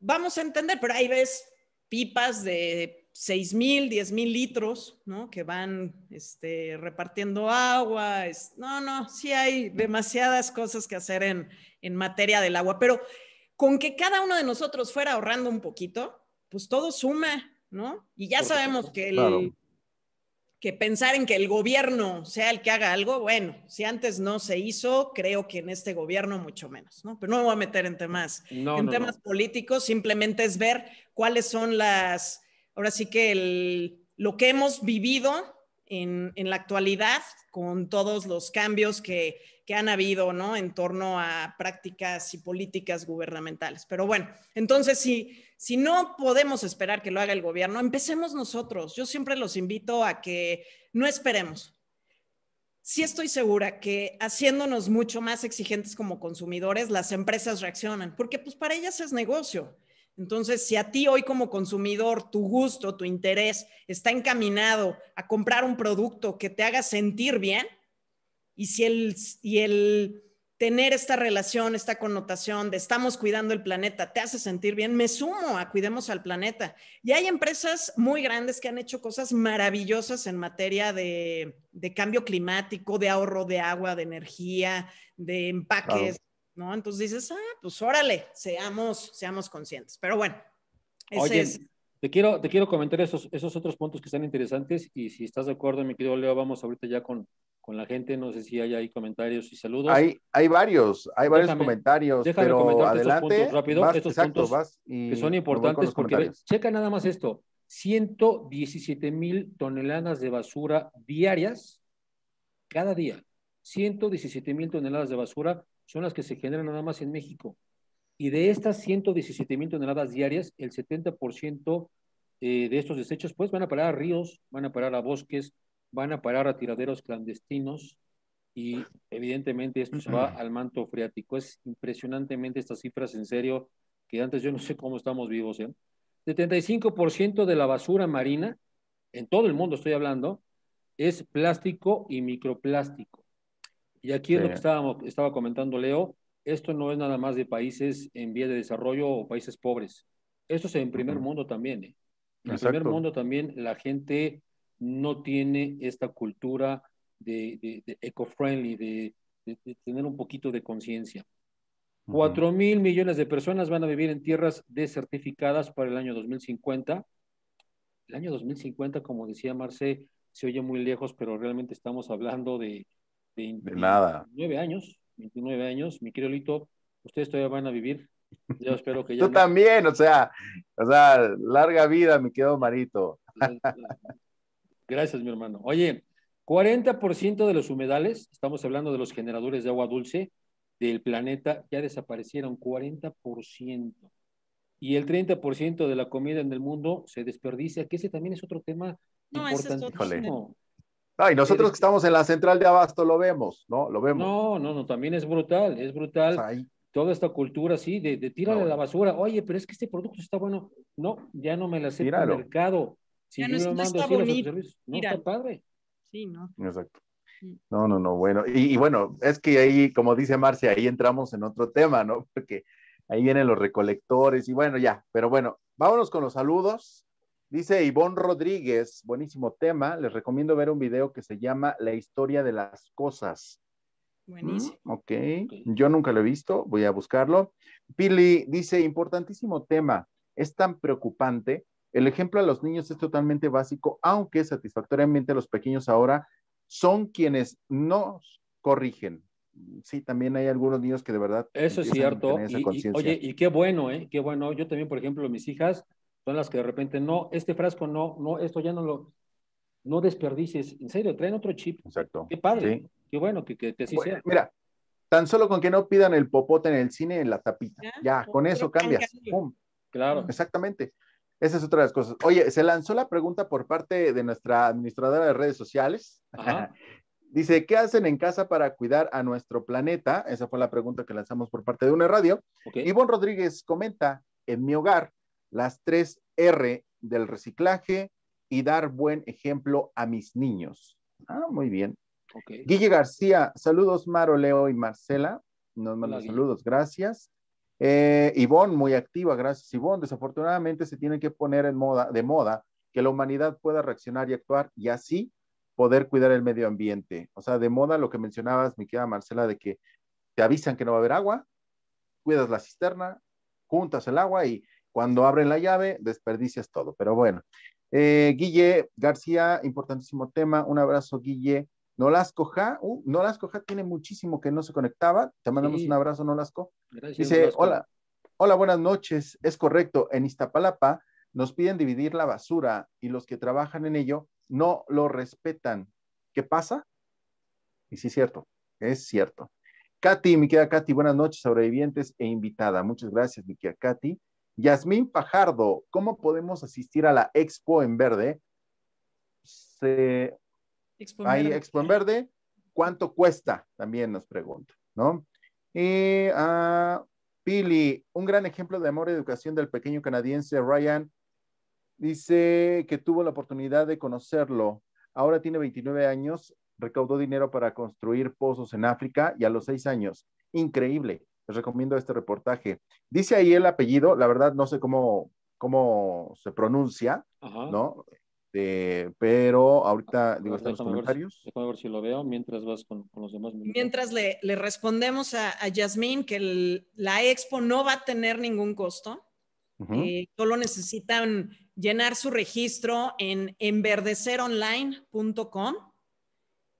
vamos a entender, pero ahí ves pipas de 6 mil, 10 mil litros, ¿no? Que van este, repartiendo agua. no, no, sí hay demasiadas cosas que hacer en, en materia del agua, pero con que cada uno de nosotros fuera ahorrando un poquito, pues todo suma, ¿no? Y ya sabemos que que pensar en que el gobierno sea el que haga algo, bueno, si antes no se hizo, creo que en este gobierno mucho menos, ¿no? Pero no me voy a meter en temas, en temas políticos, simplemente es ver cuáles son las, ahora sí que el, lo que hemos vivido en, en la actualidad con todos los cambios que que han habido, ¿no? En torno a prácticas y políticas gubernamentales. Pero bueno, entonces si, si no podemos esperar que lo haga el gobierno, empecemos nosotros. Yo siempre los invito a que no esperemos. Sí estoy segura que haciéndonos mucho más exigentes como consumidores, las empresas reaccionan, porque pues para ellas es negocio. Entonces, si a ti hoy como consumidor, tu gusto, tu interés está encaminado a comprar un producto que te haga sentir bien, y si el, y el tener esta relación, esta connotación de estamos cuidando el planeta, te hace sentir bien, me sumo a cuidemos al planeta. Y hay empresas muy grandes que han hecho cosas maravillosas en materia de, cambio climático, de ahorro de agua, de energía, de empaques, ¿no? Entonces dices, ah, pues órale, seamos, seamos conscientes. Pero bueno, es... Te quiero, te quiero comentar esos, esos otros puntos que están interesantes y si estás de acuerdo, mi querido Leo, vamos ahorita ya con, con la gente. No sé si hay ahí comentarios y saludos. Hay, hay varios, hay varios comentarios, déjame pero adelante. Estos puntos rápido, estos puntos que son importantes porque checa nada más esto. 117 mil toneladas de basura diarias cada día. 117 mil toneladas de basura son las que se generan nada más en México. Y de estas 117 mil toneladas diarias, el 70% eh, de estos desechos pues van a parar a ríos, van a parar a bosques, van a parar a tiraderos clandestinos y evidentemente esto se va al manto freático. Es impresionantemente estas cifras, en serio, que antes yo no sé cómo estamos vivos. ¿eh? 75% de la basura marina, en todo el mundo estoy hablando, es plástico y microplástico. Y aquí es lo que estaba comentando Leo, esto no es nada más de países en vía de desarrollo o países pobres. Esto es en primer mundo también. ¿eh? En primer mundo también la gente no tiene esta cultura de, eco-friendly, de, tener un poquito de conciencia. Cuatro mil millones de personas van a vivir en tierras desertificadas para el año 2050. El año 2050, como decía Marce, se oye muy lejos, pero realmente estamos hablando de, de, nada. 29 años, 29 años. Mi querido Lito, ustedes todavía van a vivir. Yo espero que yo Tú también, o sea, o sea, larga vida, mi querido Marito. Gracias, mi hermano. Oye, 40% de los humedales, estamos hablando de los generadores de agua dulce del planeta, ya desaparecieron, 40%. Y el 30% de la comida en el mundo se desperdicia, que ese también es otro tema no, importantísimo. Ah, y nosotros que estamos en la central de abasto lo vemos, ¿no? Lo vemos. No, no, no, también es brutal, es brutal. Pues toda esta cultura, así de, de la basura. Oye, pero es que este producto está bueno. No, ya no me la en el mercado no, no, está No padre. Sí, ¿no? Exacto. No, no, no, bueno, y, bueno, es que ahí, como dice Marcia, ahí entramos en otro tema, ¿no? Porque ahí vienen los recolectores y bueno, ya, pero bueno, vámonos con los saludos. Dice Ivonne Rodríguez, buenísimo tema, les recomiendo ver un video que se llama La historia de las cosas. Buenísimo. Mm, ok, yo nunca lo he visto, voy a buscarlo. Pili dice, importantísimo tema, es tan preocupante el ejemplo a los niños es totalmente básico, aunque satisfactoriamente los pequeños ahora son quienes nos corrigen. Sí, también hay algunos niños que de verdad. Eso es cierto. oye, y qué bueno, ¿eh? Qué bueno. Yo también, por ejemplo, mis hijas son las que de repente, no, este frasco no, no, esto ya no lo. No desperdices. En serio, traen otro chip. Exacto. Qué padre. Qué bueno que, que, Mira, tan solo con que no pidan el popote en el cine en la tapita. Ya, con eso cambias. Claro. Exactamente. Esa es otra de las cosas. Oye, se lanzó la pregunta por parte de nuestra administradora de redes sociales. Dice, ¿qué hacen en casa para cuidar a nuestro planeta? Esa fue la pregunta que lanzamos por parte de una radio. Y Ivonne Rodríguez comenta, en mi hogar, las tres R del reciclaje y dar buen ejemplo a mis niños. Ah, muy bien. Guille García, saludos Maro, Leo y Marcela. Nos mandan saludos, gracias. Eh, muy activa, gracias Ivonne. Desafortunadamente se tiene que poner en moda, de moda que la humanidad pueda reaccionar y actuar y así poder cuidar el medio ambiente. O sea, de moda lo que mencionabas, mi querida Marcela, de que te avisan que no va a haber agua, cuidas la cisterna, juntas el agua y cuando abren la llave desperdicias todo. Pero bueno, eh, Guille García, importantísimo tema. Un abrazo, Guille. Nolasco Ja, uh, las Ja tiene muchísimo que no se conectaba. Te mandamos un abrazo, Nolasco. Gracias, Dice, hola, hola, buenas noches. Es correcto, en Iztapalapa nos piden dividir la basura y los que trabajan en ello no lo respetan. ¿Qué pasa? Y sí, es cierto, es cierto. Katy, mi querida Katy, buenas noches, sobrevivientes e invitada. Muchas gracias, mi querida Katy. Yasmín Pajardo, ¿cómo podemos asistir a la expo en verde? Se, Expo Ahí, Expo en Verde. ¿Cuánto cuesta? También nos pregunta, ¿no? Y a ah, Pili, un gran ejemplo de amor y educación del pequeño canadiense Ryan. Dice que tuvo la oportunidad de conocerlo. Ahora tiene 29 años, recaudó dinero para construir pozos en África y a los seis años. Increíble. Les recomiendo este reportaje. Dice ahí el apellido, la verdad no sé cómo, cómo se pronuncia, ¿no? Este, pero ahorita, digo, los comentarios. a ver si lo veo mientras vas con, los demás. Mientras le, respondemos a, a Yasmín que la expo no va a tener ningún costo. Eh, solo necesitan llenar su registro en enverdeceronline.com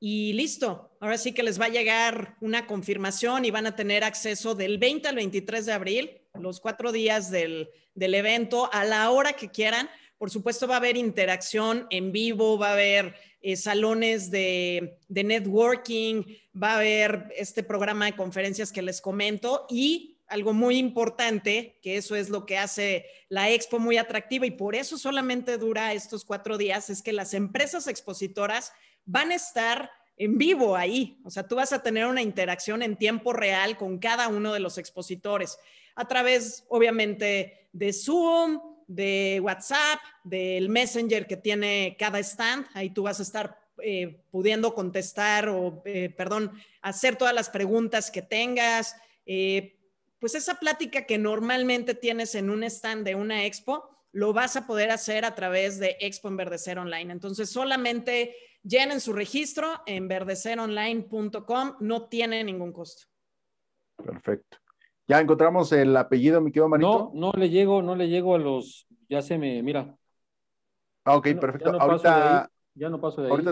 y listo. Ahora sí que les va a llegar una confirmación y van a tener acceso del 20 al 23 de abril, los cuatro días del, del evento, a la hora que quieran por supuesto, va a haber interacción en vivo, va a haber eh, salones de, de networking, va a haber este programa de conferencias que les comento y algo muy importante, que eso es lo que hace la expo muy atractiva y por eso solamente dura estos cuatro días, es que las empresas expositoras van a estar en vivo ahí. O sea, tú vas a tener una interacción en tiempo real con cada uno de los expositores a través, obviamente, de Zoom, de WhatsApp, del Messenger que tiene cada stand. Ahí tú vas a estar eh, pudiendo contestar o, eh, perdón, hacer todas las preguntas que tengas. Eh, pues esa plática que normalmente tienes en un stand de una expo, lo vas a poder hacer a través de Expo Enverdecer Online. Entonces, solamente llenen su registro en verdeceronline.com, no tiene ningún costo. Perfecto. ¿Ya encontramos el apellido, mi querido Marito? No, no le llego, no le llego a los. Ya se me. Mira. ok, perfecto. ahorita.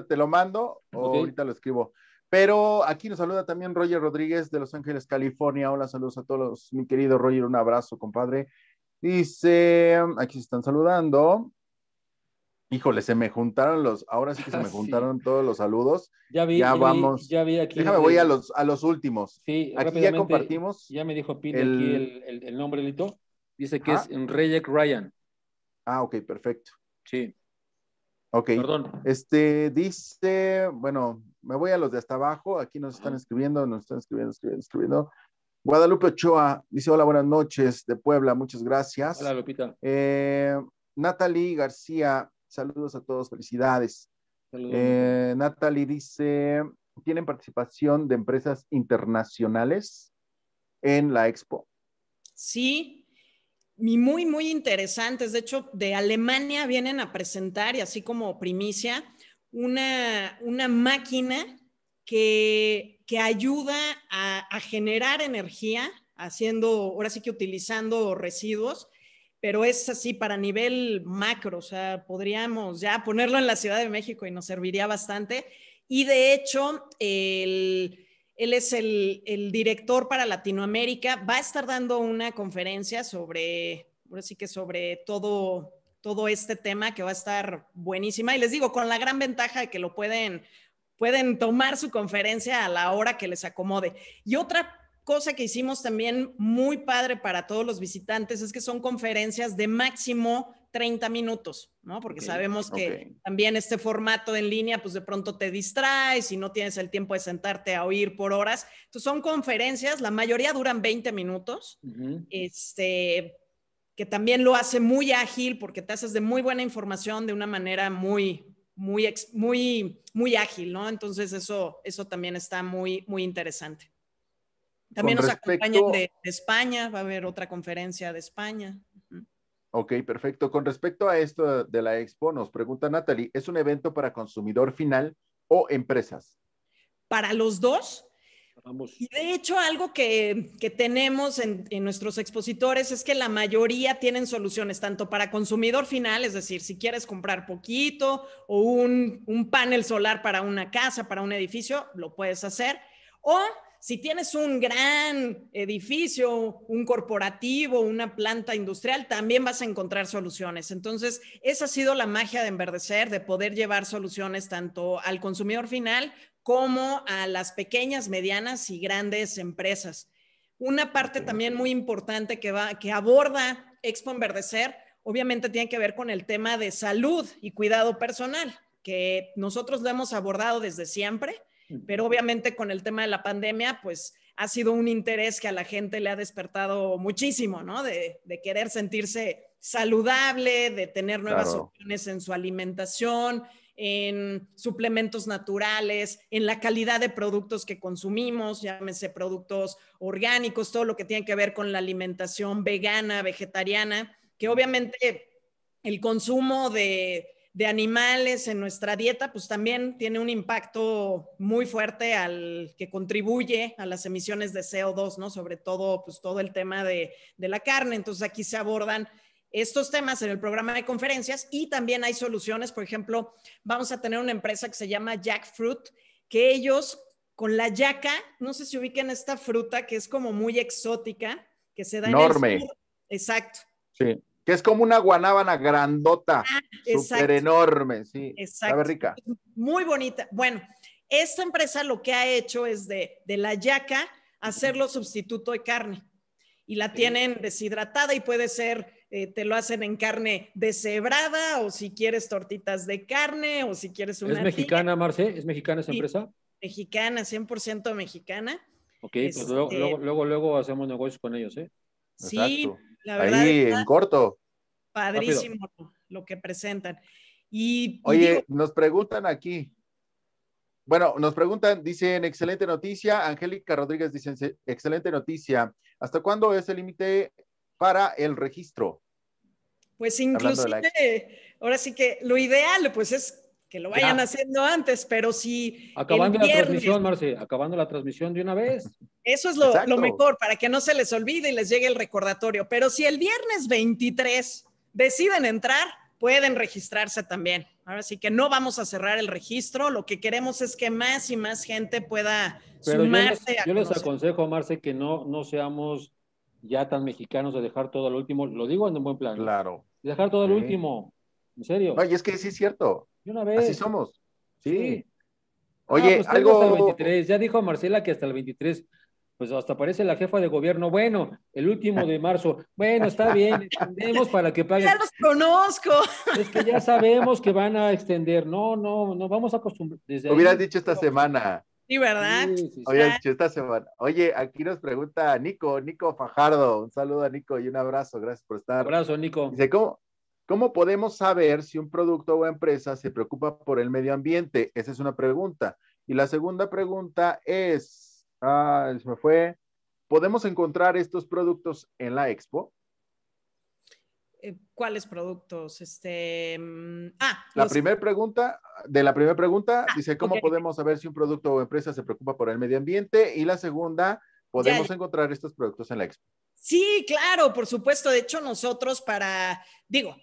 te lo mando o ahorita lo escribo. Pero aquí nos saluda también Roger Rodríguez de Los Ángeles, California. Hola, saludos a todos, mi querido Roger. Un abrazo, compadre. Dice, aquí se están saludando. Híjole, se me juntaron los, ahora sí que se me juntaron todos los saludos. Ya vi, ya, vamos. ya vi aquí. Déjame, voy a los, a los últimos. Sí, aquí ya compartimos. Ya me dijo Pete aquí el, el, el, nombre, Lito. Dice que es Reyek Ryan. Ah, ok, perfecto. Sí. Ok. Perdón. Este dice, bueno, me voy a los de hasta abajo. Aquí nos están escribiendo, nos están escribiendo, escribiendo, escribiendo. Guadalupe Ochoa dice: Hola, buenas noches de Puebla, muchas gracias. Hola, Lupita. Eh, Natalie García Saludos a todos, felicidades. Eh, Natalie dice, ¿tienen participación de empresas internacionales en la expo? Sí, muy, muy interesantes. De hecho, de Alemania vienen a presentar, y así como primicia, una, máquina que, ayuda a, a generar energía haciendo, ahora sí que utilizando residuos pero es así para nivel macro, o sea, podríamos ya ponerlo en la Ciudad de México y nos serviría bastante. Y de hecho, él es el, director para Latinoamérica, va a estar dando una conferencia sobre, que sobre todo, todo este tema que va a estar buenísima. Y les digo, con la gran ventaja de que lo pueden, pueden tomar su conferencia a la hora que les acomode. Y otra cosa que hicimos también muy padre para todos los visitantes es que son conferencias de máximo 30 minutos, ¿no? Porque sabemos que también este formato en línea, pues de pronto te distraes y no tienes el tiempo de sentarte a oír por horas. Entonces son conferencias, la mayoría duran 20 minutos, este, que también lo hace muy ágil porque te haces de muy buena información de una manera muy, muy, muy, muy ágil, ¿no? Entonces eso, eso también está muy, muy interesante. También nos acompañan de, España, va a haber otra conferencia de España. Ok, perfecto. Con respecto a esto de la expo, nos pregunta Natalie, ¿es un evento para consumidor final o empresas? Para los dos. de hecho, algo que, tenemos en, nuestros expositores es que la mayoría tienen soluciones tanto para consumidor final, es decir, si quieres comprar poquito o un, un panel solar para una casa, para un edificio, lo puedes hacer, o si tienes un gran edificio, un corporativo, una planta industrial, también vas a encontrar soluciones. Entonces, esa ha sido la magia de Enverdecer, de poder llevar soluciones tanto al consumidor final como a las pequeñas, medianas y grandes empresas. Una parte también muy importante que, aborda Expo Enverdecer, obviamente tiene que ver con el tema de salud y cuidado personal, que nosotros lo hemos abordado desde siempre pero obviamente con el tema de la pandemia, pues ha sido un interés que a la gente le ha despertado muchísimo, ¿no? De, querer sentirse saludable, de tener nuevas opciones en su alimentación, en suplementos naturales, en la calidad de productos que consumimos, llámese productos orgánicos, todo lo que tiene que ver con la alimentación vegana, vegetariana, que obviamente el consumo de de animales en nuestra dieta, pues también tiene un impacto muy fuerte al que contribuye a las emisiones de CO2, ¿no? Sobre todo, pues todo el tema de, la carne. Entonces aquí se abordan estos temas en el programa de conferencias y también hay soluciones. Por ejemplo, vamos a tener una empresa que se llama Jackfruit, que ellos con la yaca, no sé si ubican esta fruta que es como muy exótica, que se da en el Exacto. Sí que es como una guanábana grandota, super ah, súper enorme, sí. Exacto. rica. Muy bonita. Bueno, esta empresa lo que ha hecho es de, la yaca hacerlo sustituto de carne. Y la tienen deshidratada y puede ser eh, te lo hacen en carne deshebrada o si quieres tortitas de carne o si quieres una... ¿Es mexicana, Marce? ¿Es mexicana esa empresa? Mexicana, 100% mexicana. Ok, pues este luego, luego, hacemos negocios con ellos, ¿eh? Sí, la verdad, Ahí en corto. Padrísimo lo que presentan. Y, Oye, nos preguntan aquí. Bueno, nos preguntan, dicen, excelente noticia. Angélica Rodríguez dice, excelente noticia. ¿Hasta cuándo es el límite para el registro? Pues inclusive, ahora sí que lo ideal, pues es lo vayan haciendo antes, pero si... Acabando la transmisión, Marce, acabando la transmisión de una vez. Eso es lo, mejor, para que no se les olvide y les llegue el recordatorio. Pero si el viernes 23 deciden entrar, pueden registrarse también. Ahora sí que no vamos a cerrar el registro, lo que queremos es que más y más gente pueda sumarse. Yo les, aconsejo, Marce, que no, no seamos ya tan mexicanos de dejar todo al último, lo digo en un buen plan. Claro. dejar todo al último, en serio. No, y es que sí es cierto vez. Así somos. Sí. Ah, Oye, pues algo. 23. Ya dijo Marcela que hasta el 23. Pues hasta aparece la jefa de gobierno. Bueno, el último de marzo. Bueno, está bien, extendemos para que paguen. Ya los conozco. Es que ya sabemos que van a extender. No, no, no, vamos a acostumbrar. Hubieras dicho esta semana. Sí, ¿verdad? Sí, sí, esta semana. Oye, aquí nos pregunta Nico, Nico Fajardo. Un saludo a Nico y un abrazo. Gracias por estar. Un abrazo, Nico. Dice, ¿cómo, ¿Cómo podemos saber si un producto o empresa se preocupa por el medio ambiente? Esa es una pregunta. Y la segunda pregunta es, ah, se me fue, ¿podemos encontrar estos productos en la expo? Eh, ¿Cuáles productos? Este, mm, ah, la primera pregunta, de la primera pregunta, ah, dice, ¿cómo podemos saber si un producto o empresa se preocupa por el medio ambiente? Y la segunda, ¿podemos encontrar estos productos en la expo? Sí, claro, por supuesto. De hecho, nosotros para, digo,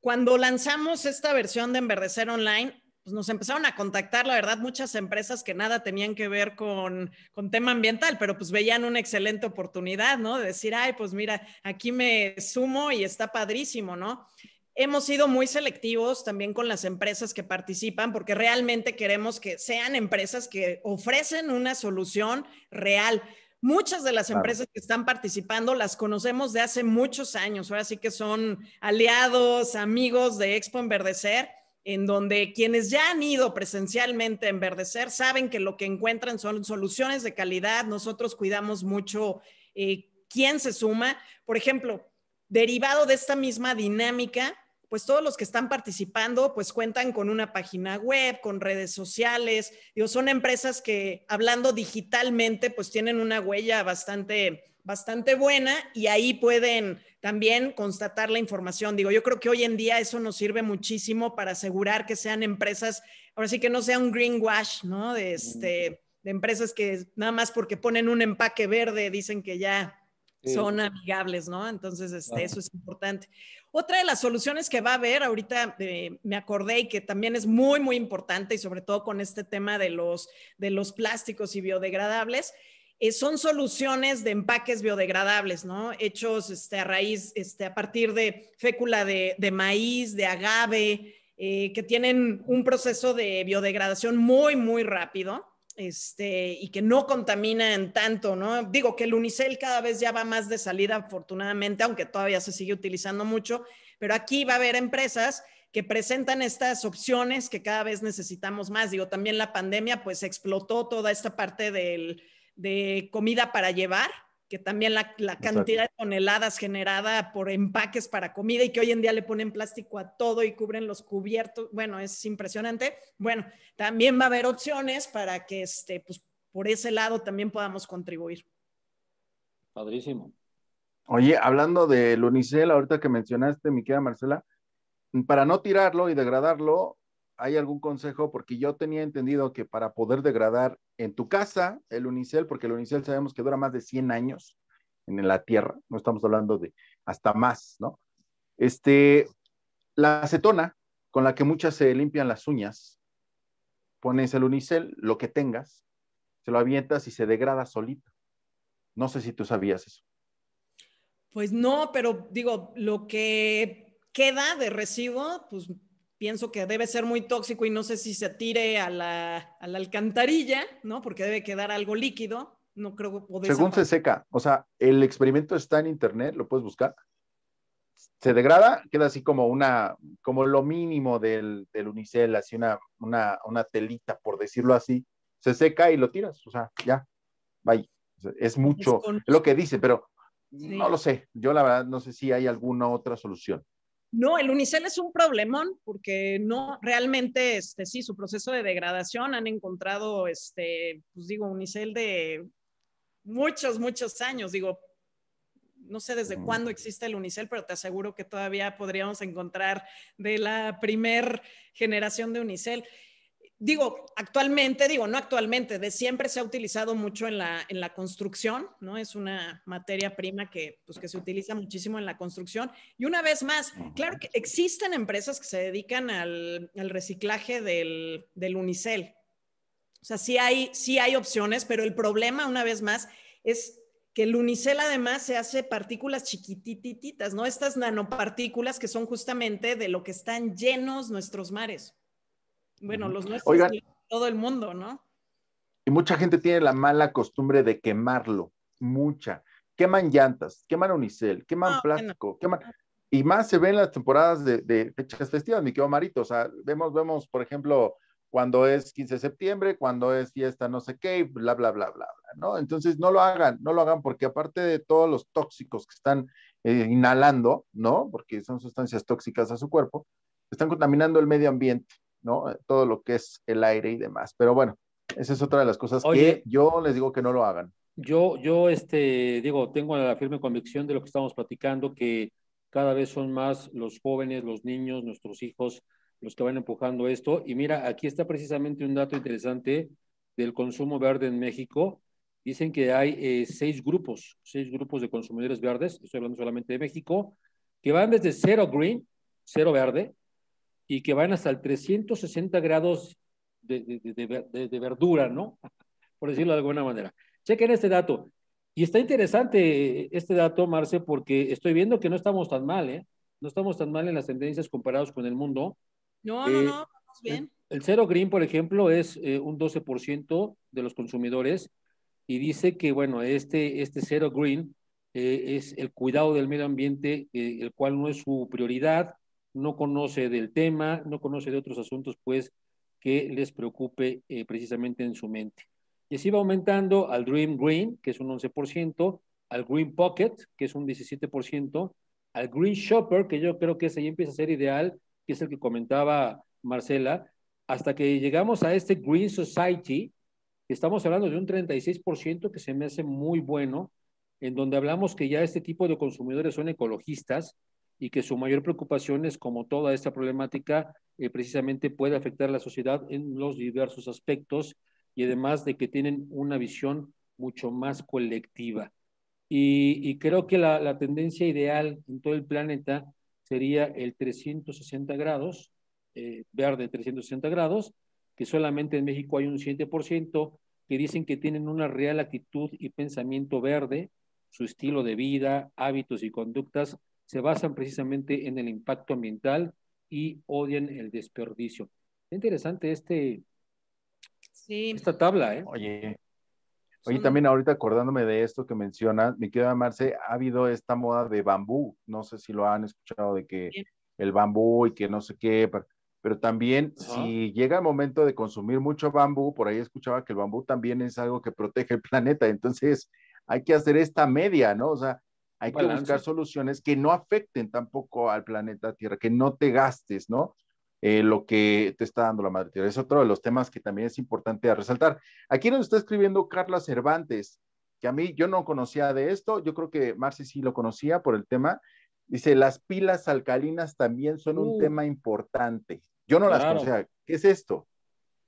cuando lanzamos esta versión de Enverdecer Online, pues nos empezaron a contactar, la verdad, muchas empresas que nada tenían que ver con, con, tema ambiental, pero pues veían una excelente oportunidad, ¿no? De decir, ay, pues mira, aquí me sumo y está padrísimo, ¿no? Hemos sido muy selectivos también con las empresas que participan porque realmente queremos que sean empresas que ofrecen una solución real. Muchas de las empresas que están participando las conocemos de hace muchos años, ahora sí que son aliados, amigos de Expo Enverdecer, en donde quienes ya han ido presencialmente a Enverdecer saben que lo que encuentran son soluciones de calidad, nosotros cuidamos mucho eh, quién se suma. Por ejemplo, derivado de esta misma dinámica, pues todos los que están participando, pues cuentan con una página web, con redes sociales, digo, son empresas que hablando digitalmente, pues tienen una huella bastante, bastante buena y ahí pueden también constatar la información. Digo, yo creo que hoy en día eso nos sirve muchísimo para asegurar que sean empresas, ahora sí que no sea un greenwash, ¿no? De, este, de empresas que nada más porque ponen un empaque verde dicen que ya son amigables, ¿no? Entonces, este, eso es importante. Otra de las soluciones que va a haber, ahorita eh, me acordé y que también es muy, muy importante, y sobre todo con este tema de los, plásticos y biodegradables, eh, son soluciones de empaques biodegradables, ¿no? Hechos este, a raíz, este, a partir de fécula de, maíz, de agave, eh, que tienen un proceso de biodegradación muy, muy rápido este, y que no contaminan tanto, ¿no? Digo que el unicel cada vez ya va más de salida, afortunadamente, aunque todavía se sigue utilizando mucho, pero aquí va a haber empresas que presentan estas opciones que cada vez necesitamos más. Digo, también la pandemia pues explotó toda esta parte del, de comida para llevar, que también la, cantidad de toneladas generada por empaques para comida y que hoy en día le ponen plástico a todo y cubren los cubiertos, bueno, es impresionante. Bueno, también va a haber opciones para que este, pues, por ese lado también podamos contribuir. Padrísimo. Oye, hablando del Unicel, ahorita que mencionaste, mi querida Marcela, para no tirarlo y degradarlo, ¿hay algún consejo? Porque yo tenía entendido que para poder degradar en tu casa el unicel, porque el unicel sabemos que dura más de 100 años en la tierra, no estamos hablando de hasta más, ¿no? Este, la acetona con la que muchas se limpian las uñas, pones el unicel, lo que tengas, se lo avientas y se degrada solito. No sé si tú sabías eso. Pues no, pero digo, lo que queda de recibo, pues pienso que debe ser muy tóxico y no sé si se tire a la, a la alcantarilla, ¿no? Porque debe quedar algo líquido. No creo que Según se seca, o sea, el experimento está en internet, lo puedes buscar. Se degrada, queda así como una, como lo mínimo del, del unicel, así una, una, una telita, por decirlo así. Se seca y lo tiras, o sea, ya, vaya. Es mucho, lo que dice, pero no lo sé. Yo la verdad no sé si hay alguna otra solución. No, el unicel es un problemón porque no realmente, este, sí, su proceso de degradación han encontrado, este, pues digo, unicel de muchos, muchos años. Digo, no sé desde mm. cuándo existe el unicel, pero te aseguro que todavía podríamos encontrar de la primer generación de unicel digo, actualmente, digo, no actualmente, de siempre se ha utilizado mucho en la, en la construcción, ¿no? Es una materia prima que, pues, que se utiliza muchísimo en la construcción. Y una vez más, claro que existen empresas que se dedican al, al reciclaje del, del, unicel. O sea, sí hay, sí hay opciones, pero el problema, una vez más, es que el unicel además se hace partículas chiquitititas, ¿no? Estas nanopartículas que son justamente de lo que están llenos nuestros mares. Bueno, los nuestros y todo el mundo, ¿no? Y mucha gente tiene la mala costumbre de quemarlo, mucha. Queman llantas, queman unicel, queman ah, plástico, queman... Y más se ven las temporadas de, fechas festivas, mi querido Marito. O sea, vemos, vemos, por ejemplo, cuando es 15 de septiembre, cuando es fiesta no sé qué, bla, bla, bla, bla, bla, ¿no? Entonces no lo hagan, no lo hagan porque aparte de todos los tóxicos que están eh, inhalando, ¿no? Porque son sustancias tóxicas a su cuerpo, están contaminando el medio ambiente, todo lo que es el aire y demás. Pero bueno, esa es otra de las cosas que yo les digo que no lo hagan. Yo, yo, este, digo, tengo la firme convicción de lo que estamos platicando, que cada vez son más los jóvenes, los niños, nuestros hijos, los que van empujando esto. Y mira, aquí está precisamente un dato interesante del consumo verde en México. Dicen que hay eh, seis grupos, seis grupos de consumidores verdes, estoy hablando solamente de México, que van desde cero green, cero verde, y que van hasta el 360 grados de, de, de, verdura, ¿no? Por decirlo de alguna manera. Chequen este dato. Y está interesante este dato, Marce, porque estoy viendo que no estamos tan mal, ¿eh? No estamos tan mal en las tendencias comparados con el mundo. No, no, eh, no, vamos bien. El, cero green, por ejemplo, es eh, un 12% de los consumidores y dice que, bueno, este, este cero green eh, es el cuidado del medio ambiente, el cual no es su prioridad, no conoce del tema, no conoce de otros asuntos, pues, que les preocupe eh, precisamente en su mente. Y así va aumentando al Dream Green, que es un 11%, al Green Pocket, que es un 17%, al Green Shopper, que yo creo que ese ya empieza a ser ideal, que es el que comentaba Marcela, hasta que llegamos a este Green Society, que estamos hablando de un 36% que se me hace muy bueno, en donde hablamos que ya este tipo de consumidores son ecologistas, y que su mayor preocupación es como toda esta problemática eh, precisamente puede afectar a la sociedad en los diversos aspectos y además de que tienen una visión mucho más colectiva. Y, creo que la, tendencia ideal en todo el planeta sería el 360 grados, eh, verde 360 grados, que solamente en México hay un 7% que dicen que tienen una real actitud y pensamiento verde, su estilo de vida, hábitos y conductas se basan precisamente en el impacto ambiental y odian el desperdicio. Interesante este, sí. esta tabla, ¿eh? Oye, Oye, también ahorita acordándome de esto que mencionas, mi querida Marce, ha habido esta moda de bambú, no sé si lo han escuchado de que el bambú y que no sé qué, pero, también si llega el momento de consumir mucho bambú, por ahí escuchaba que el bambú también es algo que protege el planeta, entonces hay que hacer esta media, ¿no? O sea, hay que buscar soluciones que no afecten tampoco al planeta Tierra, que no te gastes, ¿no? Eh, lo que te está dando la madre tierra. Es otro de los temas que también es importante resaltar. Aquí nos está escribiendo Carla Cervantes, que a mí yo no conocía de esto, yo creo que Marce sí lo conocía por el tema. Dice, las pilas alcalinas también son un uh. tema importante. Yo no las conocía. ¿Qué es esto?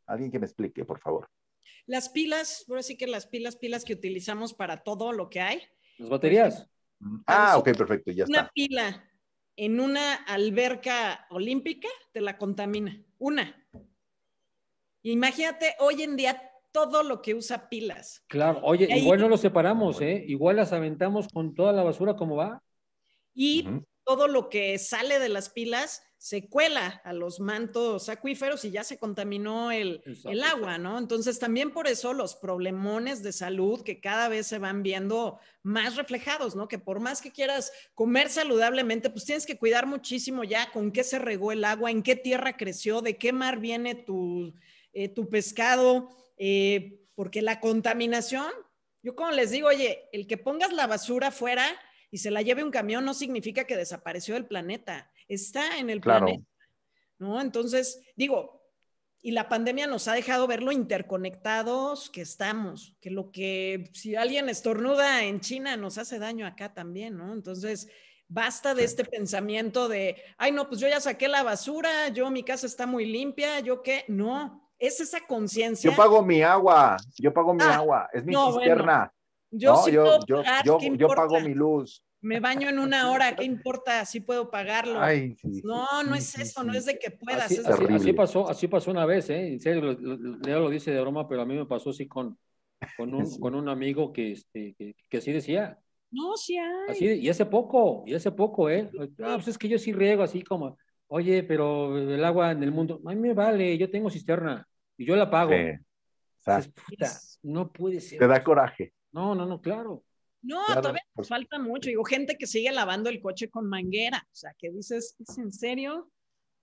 Alguien que me explique, por favor. Las pilas, por así que las pilas, pilas que utilizamos para todo lo que hay. Las baterías. Ah, ok, perfecto, ya una está. Una pila en una alberca olímpica te la contamina, una. Imagínate hoy en día todo lo que usa pilas. Claro, oye, igual no lo separamos, ¿eh? Igual las aventamos con toda la basura como va. Y todo lo que sale de las pilas se cuela a los mantos acuíferos y ya se contaminó el, agua, ¿no? Entonces también por eso los problemones de salud que cada vez se van viendo más reflejados, ¿no? Que por más que quieras comer saludablemente, pues tienes que cuidar muchísimo ya con qué se regó el agua, en qué tierra creció, de qué mar viene tu, eh, pescado, eh, porque la contaminación, yo como les digo, oye, el que pongas la basura fuera y se la lleve un camión no significa que desapareció del planeta, está en el planeta. ¿No? Entonces, digo, y la pandemia nos ha dejado ver lo interconectados que estamos, que lo que si alguien estornuda en China nos hace daño acá también, ¿no? Entonces, basta de este pensamiento de, ay, no, pues yo ya saqué la basura, yo mi casa está muy limpia, yo qué, no, es esa conciencia. Yo pago mi agua, yo pago mi ah, agua, es mi cisterna. Yo pago mi luz. Me baño en una hora, ¿qué importa? así puedo pagarlo. no, no es eso, no es de que puedas. Así, pasó, así pasó una vez, ¿eh? En serio, Leo lo dice de broma, pero a mí me pasó así con, con, un, con un amigo que, este, que, que, así decía. No, sí Así, y hace poco, y hace poco, ¿eh? Ah, pues es que yo sí riego así como, oye, pero el agua en el mundo, a mí me vale, yo tengo cisterna y yo la pago. no puede ser. Te da coraje. No, no, no, claro. No, todavía nos falta mucho. Digo, gente que sigue lavando el coche con manguera. O sea, que dices, ¿es en serio?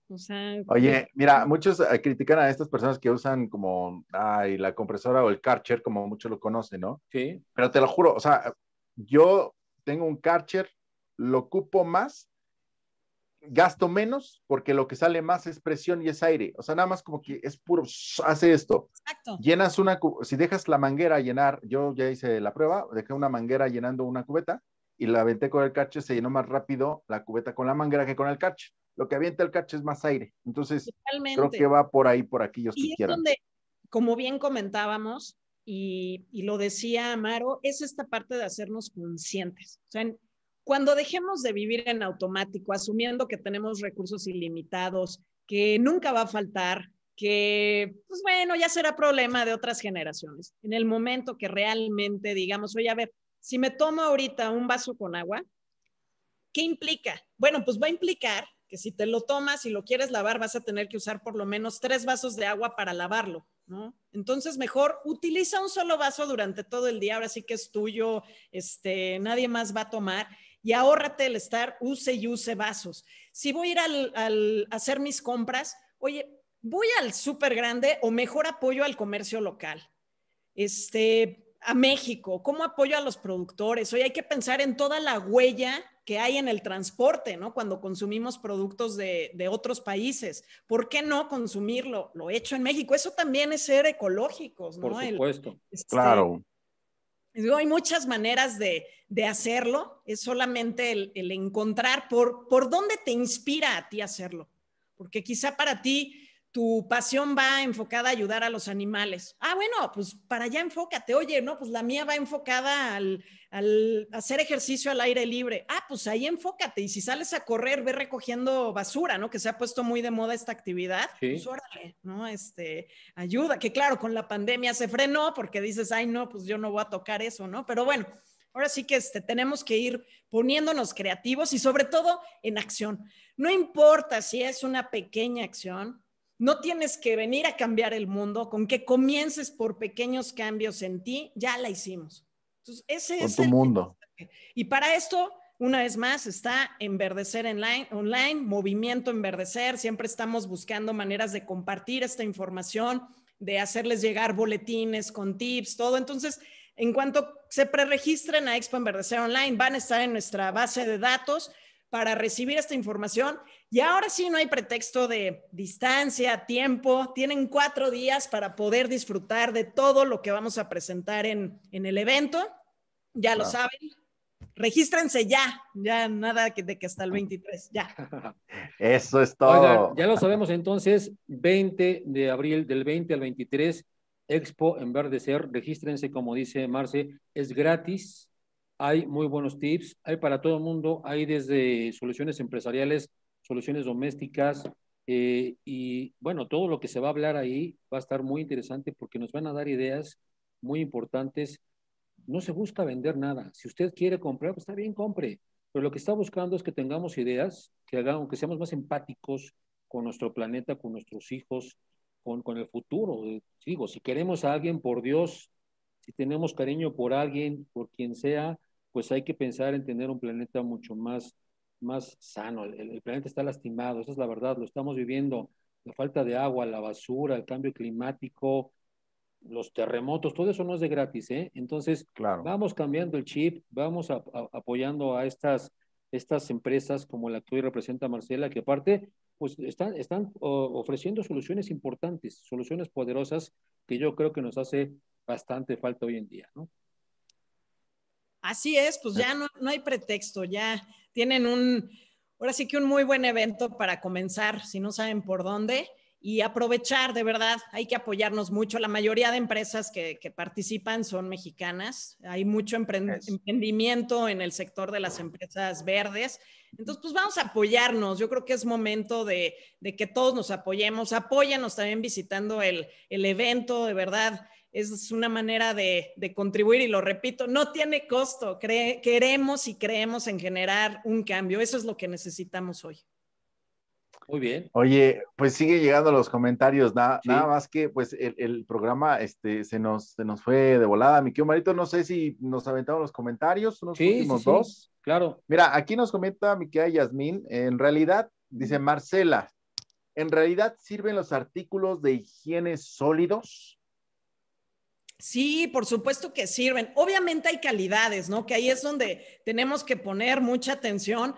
O sea. Oye, mira, muchos eh, critican a estas personas que usan como, ay, la compresora o el carcher, como muchos lo conocen, ¿no? Sí. Pero te lo juro, o sea, yo tengo un carcher, lo ocupo más gasto menos porque lo que sale más es presión y es aire. O sea, nada más como que es puro, hace esto. Llenas una, si dejas la manguera llenar, yo ya hice la prueba, dejé una manguera llenando una cubeta y la aventé con el cache, se llenó más rápido la cubeta con la manguera que con el cache. Lo que avienta el cache es más aire. Entonces, creo que va por ahí, por aquí, yo y es Donde, como bien comentábamos, y, lo decía Amaro, es esta parte de hacernos conscientes. O sea, cuando dejemos de vivir en automático, asumiendo que tenemos recursos ilimitados, que nunca va a faltar, que, pues bueno, ya será problema de otras generaciones. En el momento que realmente digamos, oye, a ver, si me tomo ahorita un vaso con agua, ¿qué implica? Bueno, pues va a implicar que si te lo tomas y lo quieres lavar, vas a tener que usar por lo menos tres vasos de agua para lavarlo, ¿no? Entonces, mejor utiliza un solo vaso durante todo el día, ahora sí que es tuyo, este, nadie más va a tomar y ahórrate el estar use y use vasos. Si voy a ir al, hacer mis compras, oye, voy al súper grande o mejor apoyo al comercio local. Este, a México, cómo apoyo a los productores. Oye, hay que pensar en toda la huella que hay en el transporte, ¿no? Cuando consumimos productos de, otros países. ¿Por qué no consumirlo? Lo hecho en México. Eso también es ser ecológicos, ¿no? Por supuesto. Este, claro hay muchas maneras de, hacerlo, es solamente el, encontrar por, por dónde te inspira a ti hacerlo, porque quizá para ti tu pasión va enfocada a ayudar a los animales. Ah, bueno, pues para allá enfócate. Oye, no, pues la mía va enfocada al, hacer ejercicio al aire libre. Ah, pues ahí enfócate. Y si sales a correr, ve recogiendo basura, ¿no? Que se ha puesto muy de moda esta actividad. Sí. Pues ¿no? Este, ayuda. Que claro, con la pandemia se frenó porque dices, ay, no, pues yo no voy a tocar eso, ¿no? Pero bueno, Ahora sí que este, tenemos que ir poniéndonos creativos y sobre todo en acción. No importa si es una pequeña acción, no tienes que venir a cambiar el mundo, con que comiences por pequeños cambios en ti, ya la hicimos. ese es el mundo. Y para esto, una vez más, está Enverdecer online, online, Movimiento Enverdecer. Siempre estamos buscando maneras de compartir esta información, de hacerles llegar boletines con tips, todo. Entonces, en cuanto se preregistren a Expo Enverdecer Online, van a estar en nuestra base de datos para recibir esta información. Y ahora sí no hay pretexto de distancia, tiempo. Tienen cuatro días para poder disfrutar de todo lo que vamos a presentar en, en el evento. Ya lo saben. Regístrense ya, ya nada que, de que hasta el 23, ya. Eso es todo. ya lo sabemos entonces, 20 de abril, del 20 al 23, Expo en Verdecer, regístrense como dice Marce, es gratis, hay muy buenos tips, hay para todo el mundo, hay desde soluciones empresariales, soluciones domésticas, eh, y bueno, todo lo que se va a hablar ahí va a estar muy interesante porque nos van a dar ideas muy importantes. No se busca vender nada. Si usted quiere comprar, pues está bien, compre. Pero lo que está buscando es que tengamos ideas, que hagamos, que seamos más empáticos con nuestro planeta, con nuestros hijos, con, con el futuro. Digo, si queremos a alguien, por Dios, si tenemos cariño por alguien, por quien sea, pues hay que pensar en tener un planeta mucho más, más sano. El, planeta está lastimado, esa es la verdad, lo estamos viviendo. La falta de agua, la basura, el cambio climático, los terremotos, todo eso no es de gratis, ¿eh? Entonces, vamos cambiando el chip, vamos apoyando a estas, estas empresas como la que hoy representa Marcela, que aparte, pues están, están ofreciendo soluciones importantes, soluciones poderosas que yo creo que nos hace bastante falta hoy en día, ¿no? Así es, pues eh. ya no, no hay pretexto, ya tienen un, ahora sí que un muy buen evento para comenzar, si no saben por dónde, y aprovechar, de verdad, hay que apoyarnos mucho. La mayoría de empresas que, que participan son mexicanas, hay mucho emprendimiento en el sector de las empresas verdes, entonces pues vamos a apoyarnos, yo creo que es momento de, de que todos nos apoyemos, apóyanos también visitando el, el evento, de verdad es una manera de, contribuir y lo repito, no tiene costo. queremos y creemos en generar un cambio. Eso es lo que necesitamos hoy. Muy bien. Oye, pues sigue llegando los comentarios, nada, más que pues el, programa este, se, nos, se nos fue de volada. Mi querido Marito, no sé si nos aventamos los comentarios, unos sí, últimos dos. Claro. Mira, aquí nos comenta mi querida Yasmín, en realidad, dice Marcela, ¿en realidad sirven los artículos de higiene sólidos? Sí, por supuesto que sirven. Obviamente hay calidades, ¿no? Que ahí es donde tenemos que poner mucha atención.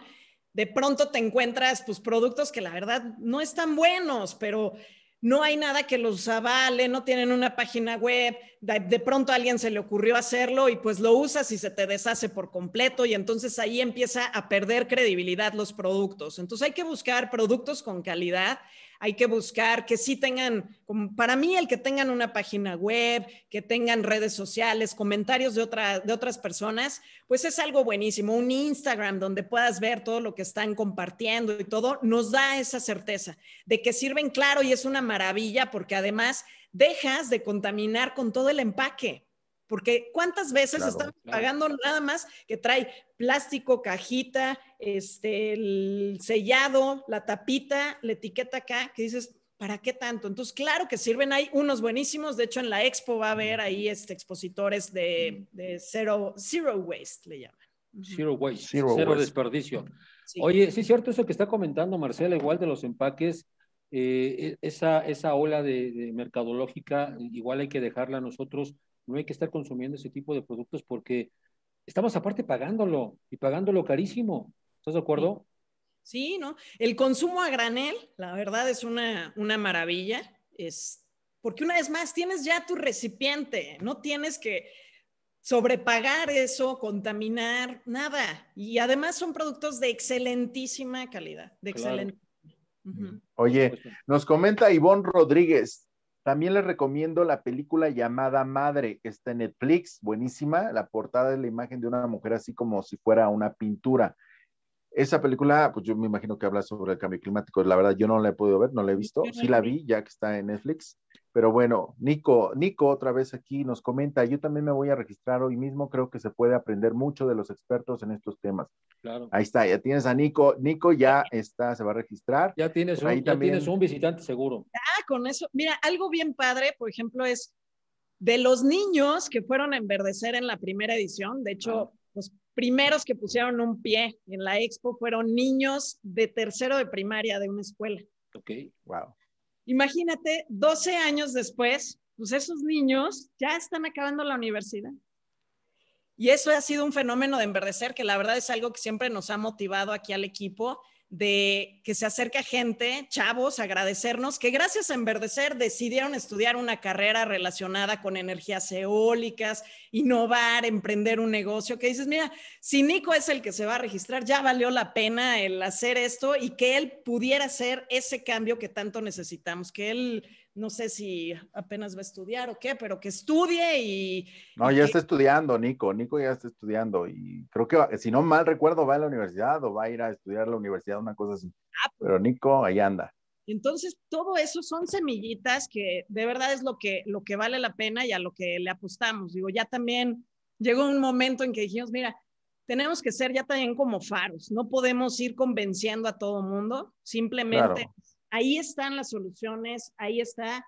De pronto te encuentras pues productos que la verdad no están buenos, pero no hay nada que los avale, no tienen una página web, de, pronto a alguien se le ocurrió hacerlo y pues lo usas y se te deshace por completo y entonces ahí empieza a perder credibilidad los productos. Entonces hay que buscar productos con calidad, hay que buscar que sí tengan, para mí el que tengan una página web, que tengan redes sociales, comentarios de, de otras personas, pues es algo buenísimo. Un Instagram donde puedas ver todo lo que están compartiendo y todo, nos da esa certeza de que sirven claro y es una maravilla porque además dejas de contaminar con todo el empaque porque cuántas veces están estamos pagando nada más que trae plástico, cajita, este, el sellado, la tapita, la etiqueta acá, que dices, ¿para qué tanto? Entonces, claro que sirven, hay unos buenísimos, de hecho en la expo va a haber ahí este, expositores de, de zero, Waste, le llaman. Zero waste, zero, desperdicio. Oye, sí es cierto eso que está comentando Marcela, igual de los empaques, eh, e, esa, esa ola de, de, mercadológica, igual hay que dejarla a nosotros no hay que estar consumiendo ese tipo de productos porque estamos aparte pagándolo y pagándolo carísimo. ¿Estás de acuerdo? Sí, ¿no? El consumo a granel, la verdad, es una, maravilla. Es, porque una vez más, tienes ya tu recipiente, no tienes que sobrepagar eso, contaminar, nada. Y además son productos de excelentísima calidad, de excelente. Oye, nos comenta Ivonne Rodríguez, también les recomiendo la película llamada Madre, está en Netflix, buenísima. La portada es la imagen de una mujer así como si fuera una pintura. Esa película, pues yo me imagino que habla sobre el cambio climático. La verdad, yo no la he podido ver, no la he visto. Sí la vi, ya que está en Netflix. Pero bueno, Nico, Nico otra vez aquí nos comenta, yo también me voy a registrar hoy mismo, creo que se puede aprender mucho de los expertos en estos temas. Claro. Ahí está, ya tienes a Nico, Nico ya está, se va a registrar. Ya tienes, un, ya tienes un visitante seguro. Ah, con eso, mira, algo bien padre, por ejemplo, es de los niños que fueron a enverdecer en la primera edición, de hecho, los primeros que pusieron un pie en la expo fueron niños de tercero de primaria de una escuela. Ok, wow. Imagínate, 12 años después, pues esos niños ya están acabando la universidad. Y eso ha sido un fenómeno de enverdecer que la verdad es algo que siempre nos ha motivado aquí al equipo de que se acerca gente, chavos, agradecernos, que gracias a Enverdecer decidieron estudiar una carrera relacionada con energías eólicas, innovar, emprender un negocio, que dices, mira, si Nico es el que se va a registrar, ya valió la pena el hacer esto y que él pudiera hacer ese cambio que tanto necesitamos, que él no sé si apenas va a estudiar o qué, pero que estudie y... No, ya está estudiando, Nico, Nico ya está estudiando y creo que, si no mal recuerdo, va a la universidad o va a ir a estudiar a la universidad, una cosa así. Ah, pues. pero Nico, ahí anda. Entonces, todo eso son semillitas que de verdad es lo que, lo que vale la pena y a lo que le apostamos. Digo, ya también llegó un momento en que dijimos, mira, tenemos que ser ya también como faros, no podemos ir convenciendo a todo mundo, simplemente Ahí están las soluciones, ahí está.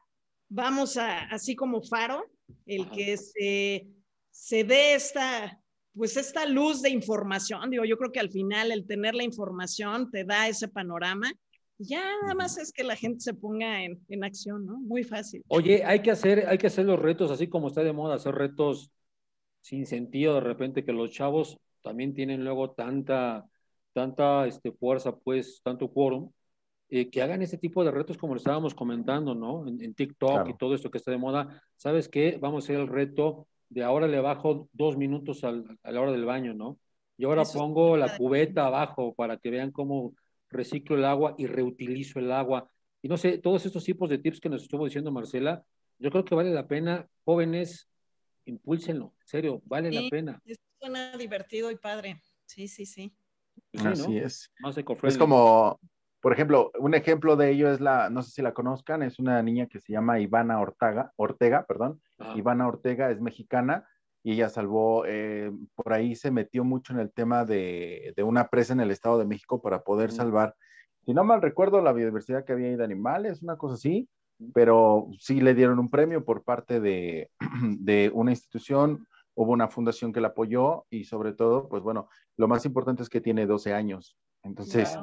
Vamos a, así como faro, el que se, se dé esta, pues esta luz de información. Digo, yo creo que al final el tener la información te da ese panorama. Ya nada más es que la gente se ponga en, acción, ¿no? Muy fácil. Oye, hay que, hacer, hay que hacer los retos, así como está de moda hacer retos sin sentido de repente que los chavos también tienen luego tanta, tanta este, fuerza, pues, tanto quórum, eh, que hagan ese tipo de retos como lo estábamos comentando, ¿no? En, TikTok y todo esto que está de moda. ¿Sabes qué? Vamos a hacer el reto de ahora le bajo dos minutos a la hora del baño, ¿no? Y ahora pongo la cubeta abajo para que vean cómo reciclo el agua y reutilizo el agua. Y no sé, todos estos tipos de tips que nos estuvo diciendo Marcela, yo creo que vale la pena, jóvenes, impúlsenlo, en serio, vale la pena. Suena divertido y padre, sí, sí, sí. Pues Así es. es como, por ejemplo, un ejemplo de ello es la, no sé si la conozcan, es una niña que se llama Ivana Ortega, Ortega, perdón. Ivana Ortega es mexicana y ella salvó, eh, por ahí se metió mucho en el tema de, una presa en el Estado de México para poder salvar, si no mal recuerdo, la biodiversidad que había ahí de animales, una cosa así, pero sí le dieron un premio por parte de, una institución, hubo una fundación que la apoyó y sobre todo, pues bueno, lo más importante es que tiene 12 años. Entonces,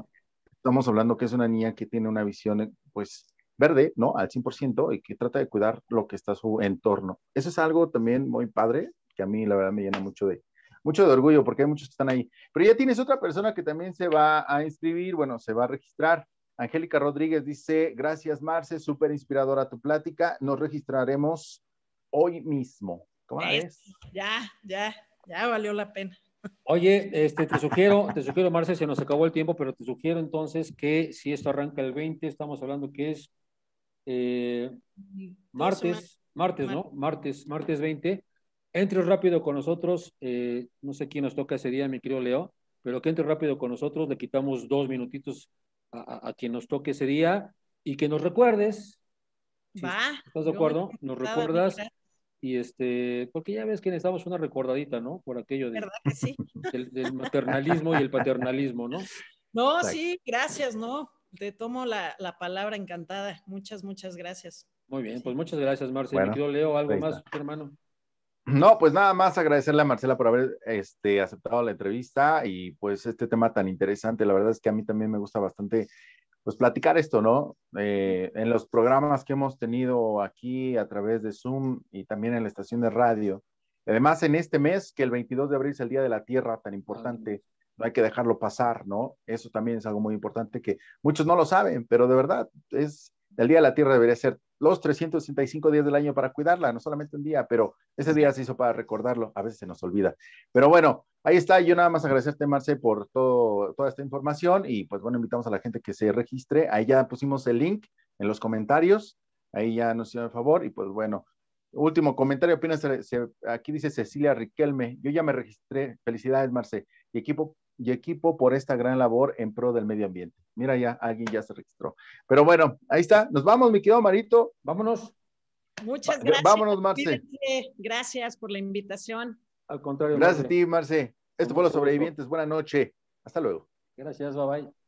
estamos hablando que es una niña que tiene una visión, eh, pues, verde, ¿no? Al 100% y que trata de cuidar lo que está su entorno. Eso es algo también muy padre, que a mí la verdad me llena mucho de, mucho de orgullo, porque hay muchos que están ahí. Pero ya tienes otra persona que también se va a inscribir, bueno, se va a registrar. Angélica Rodríguez dice, gracias Marce, súper inspiradora tu plática, nos registraremos hoy mismo. ¿Cómo es? Ya, ya, ya valió la pena. Oye, este, te sugiero, te sugiero, Marce, se nos acabó el tiempo, pero te sugiero entonces que si esto arranca el 20, estamos hablando que es eh, martes, martes, ¿no? Martes, martes 20. Entre rápido con nosotros, eh, no sé quién nos toca ese día, mi querido Leo, pero que entre rápido con nosotros, le quitamos dos minutitos a, quien nos toque ese día y que nos recuerdes. ¿Estás de acuerdo? Nos recuerdas y este, porque ya ves que necesitamos una recordadita, ¿no? Por aquello del, maternalismo y el paternalismo, ¿no? No, sí, gracias, ¿no? Te tomo la, palabra encantada. Muchas, muchas gracias. Muy bien, pues muchas gracias, Marcela. Yo Leo, ¿algo más, hermano? No, pues nada más agradecerle a Marcela por haber este, aceptado la entrevista y pues este tema tan interesante. La verdad es que a mí también me gusta bastante pues platicar esto, ¿no? Eh, en los programas que hemos tenido aquí a través de Zoom y también en la estación de radio. Además, en este mes, que el 22 de abril es el Día de la Tierra, tan importante, no hay que dejarlo pasar, ¿no? Eso también es algo muy importante que muchos no lo saben, pero de verdad es, el Día de la Tierra debería ser los 365 días del año para cuidarla, no solamente un día, pero ese día se hizo para recordarlo, a veces se nos olvida. Pero bueno, ahí está, yo nada más agradecerte, Marce, por todo, toda esta información y pues bueno, invitamos a la gente que se registre, ahí ya pusimos el link en los comentarios, ahí ya nos hicieron el favor y pues bueno, último comentario, apenas aquí dice Cecilia Riquelme, yo ya me registré, felicidades, Marce, y equipo y equipo por esta gran labor en pro del medio ambiente. Mira, ya alguien ya se registró. Pero bueno, ahí está. Nos vamos, mi querido Marito. Vámonos. Muchas gracias. Vámonos, Marce. Gracias por la invitación. Al contrario. Gracias a ti, Marce. Esto fue Los Sobrevivientes. buena noche, Hasta luego. Gracias, bye bye.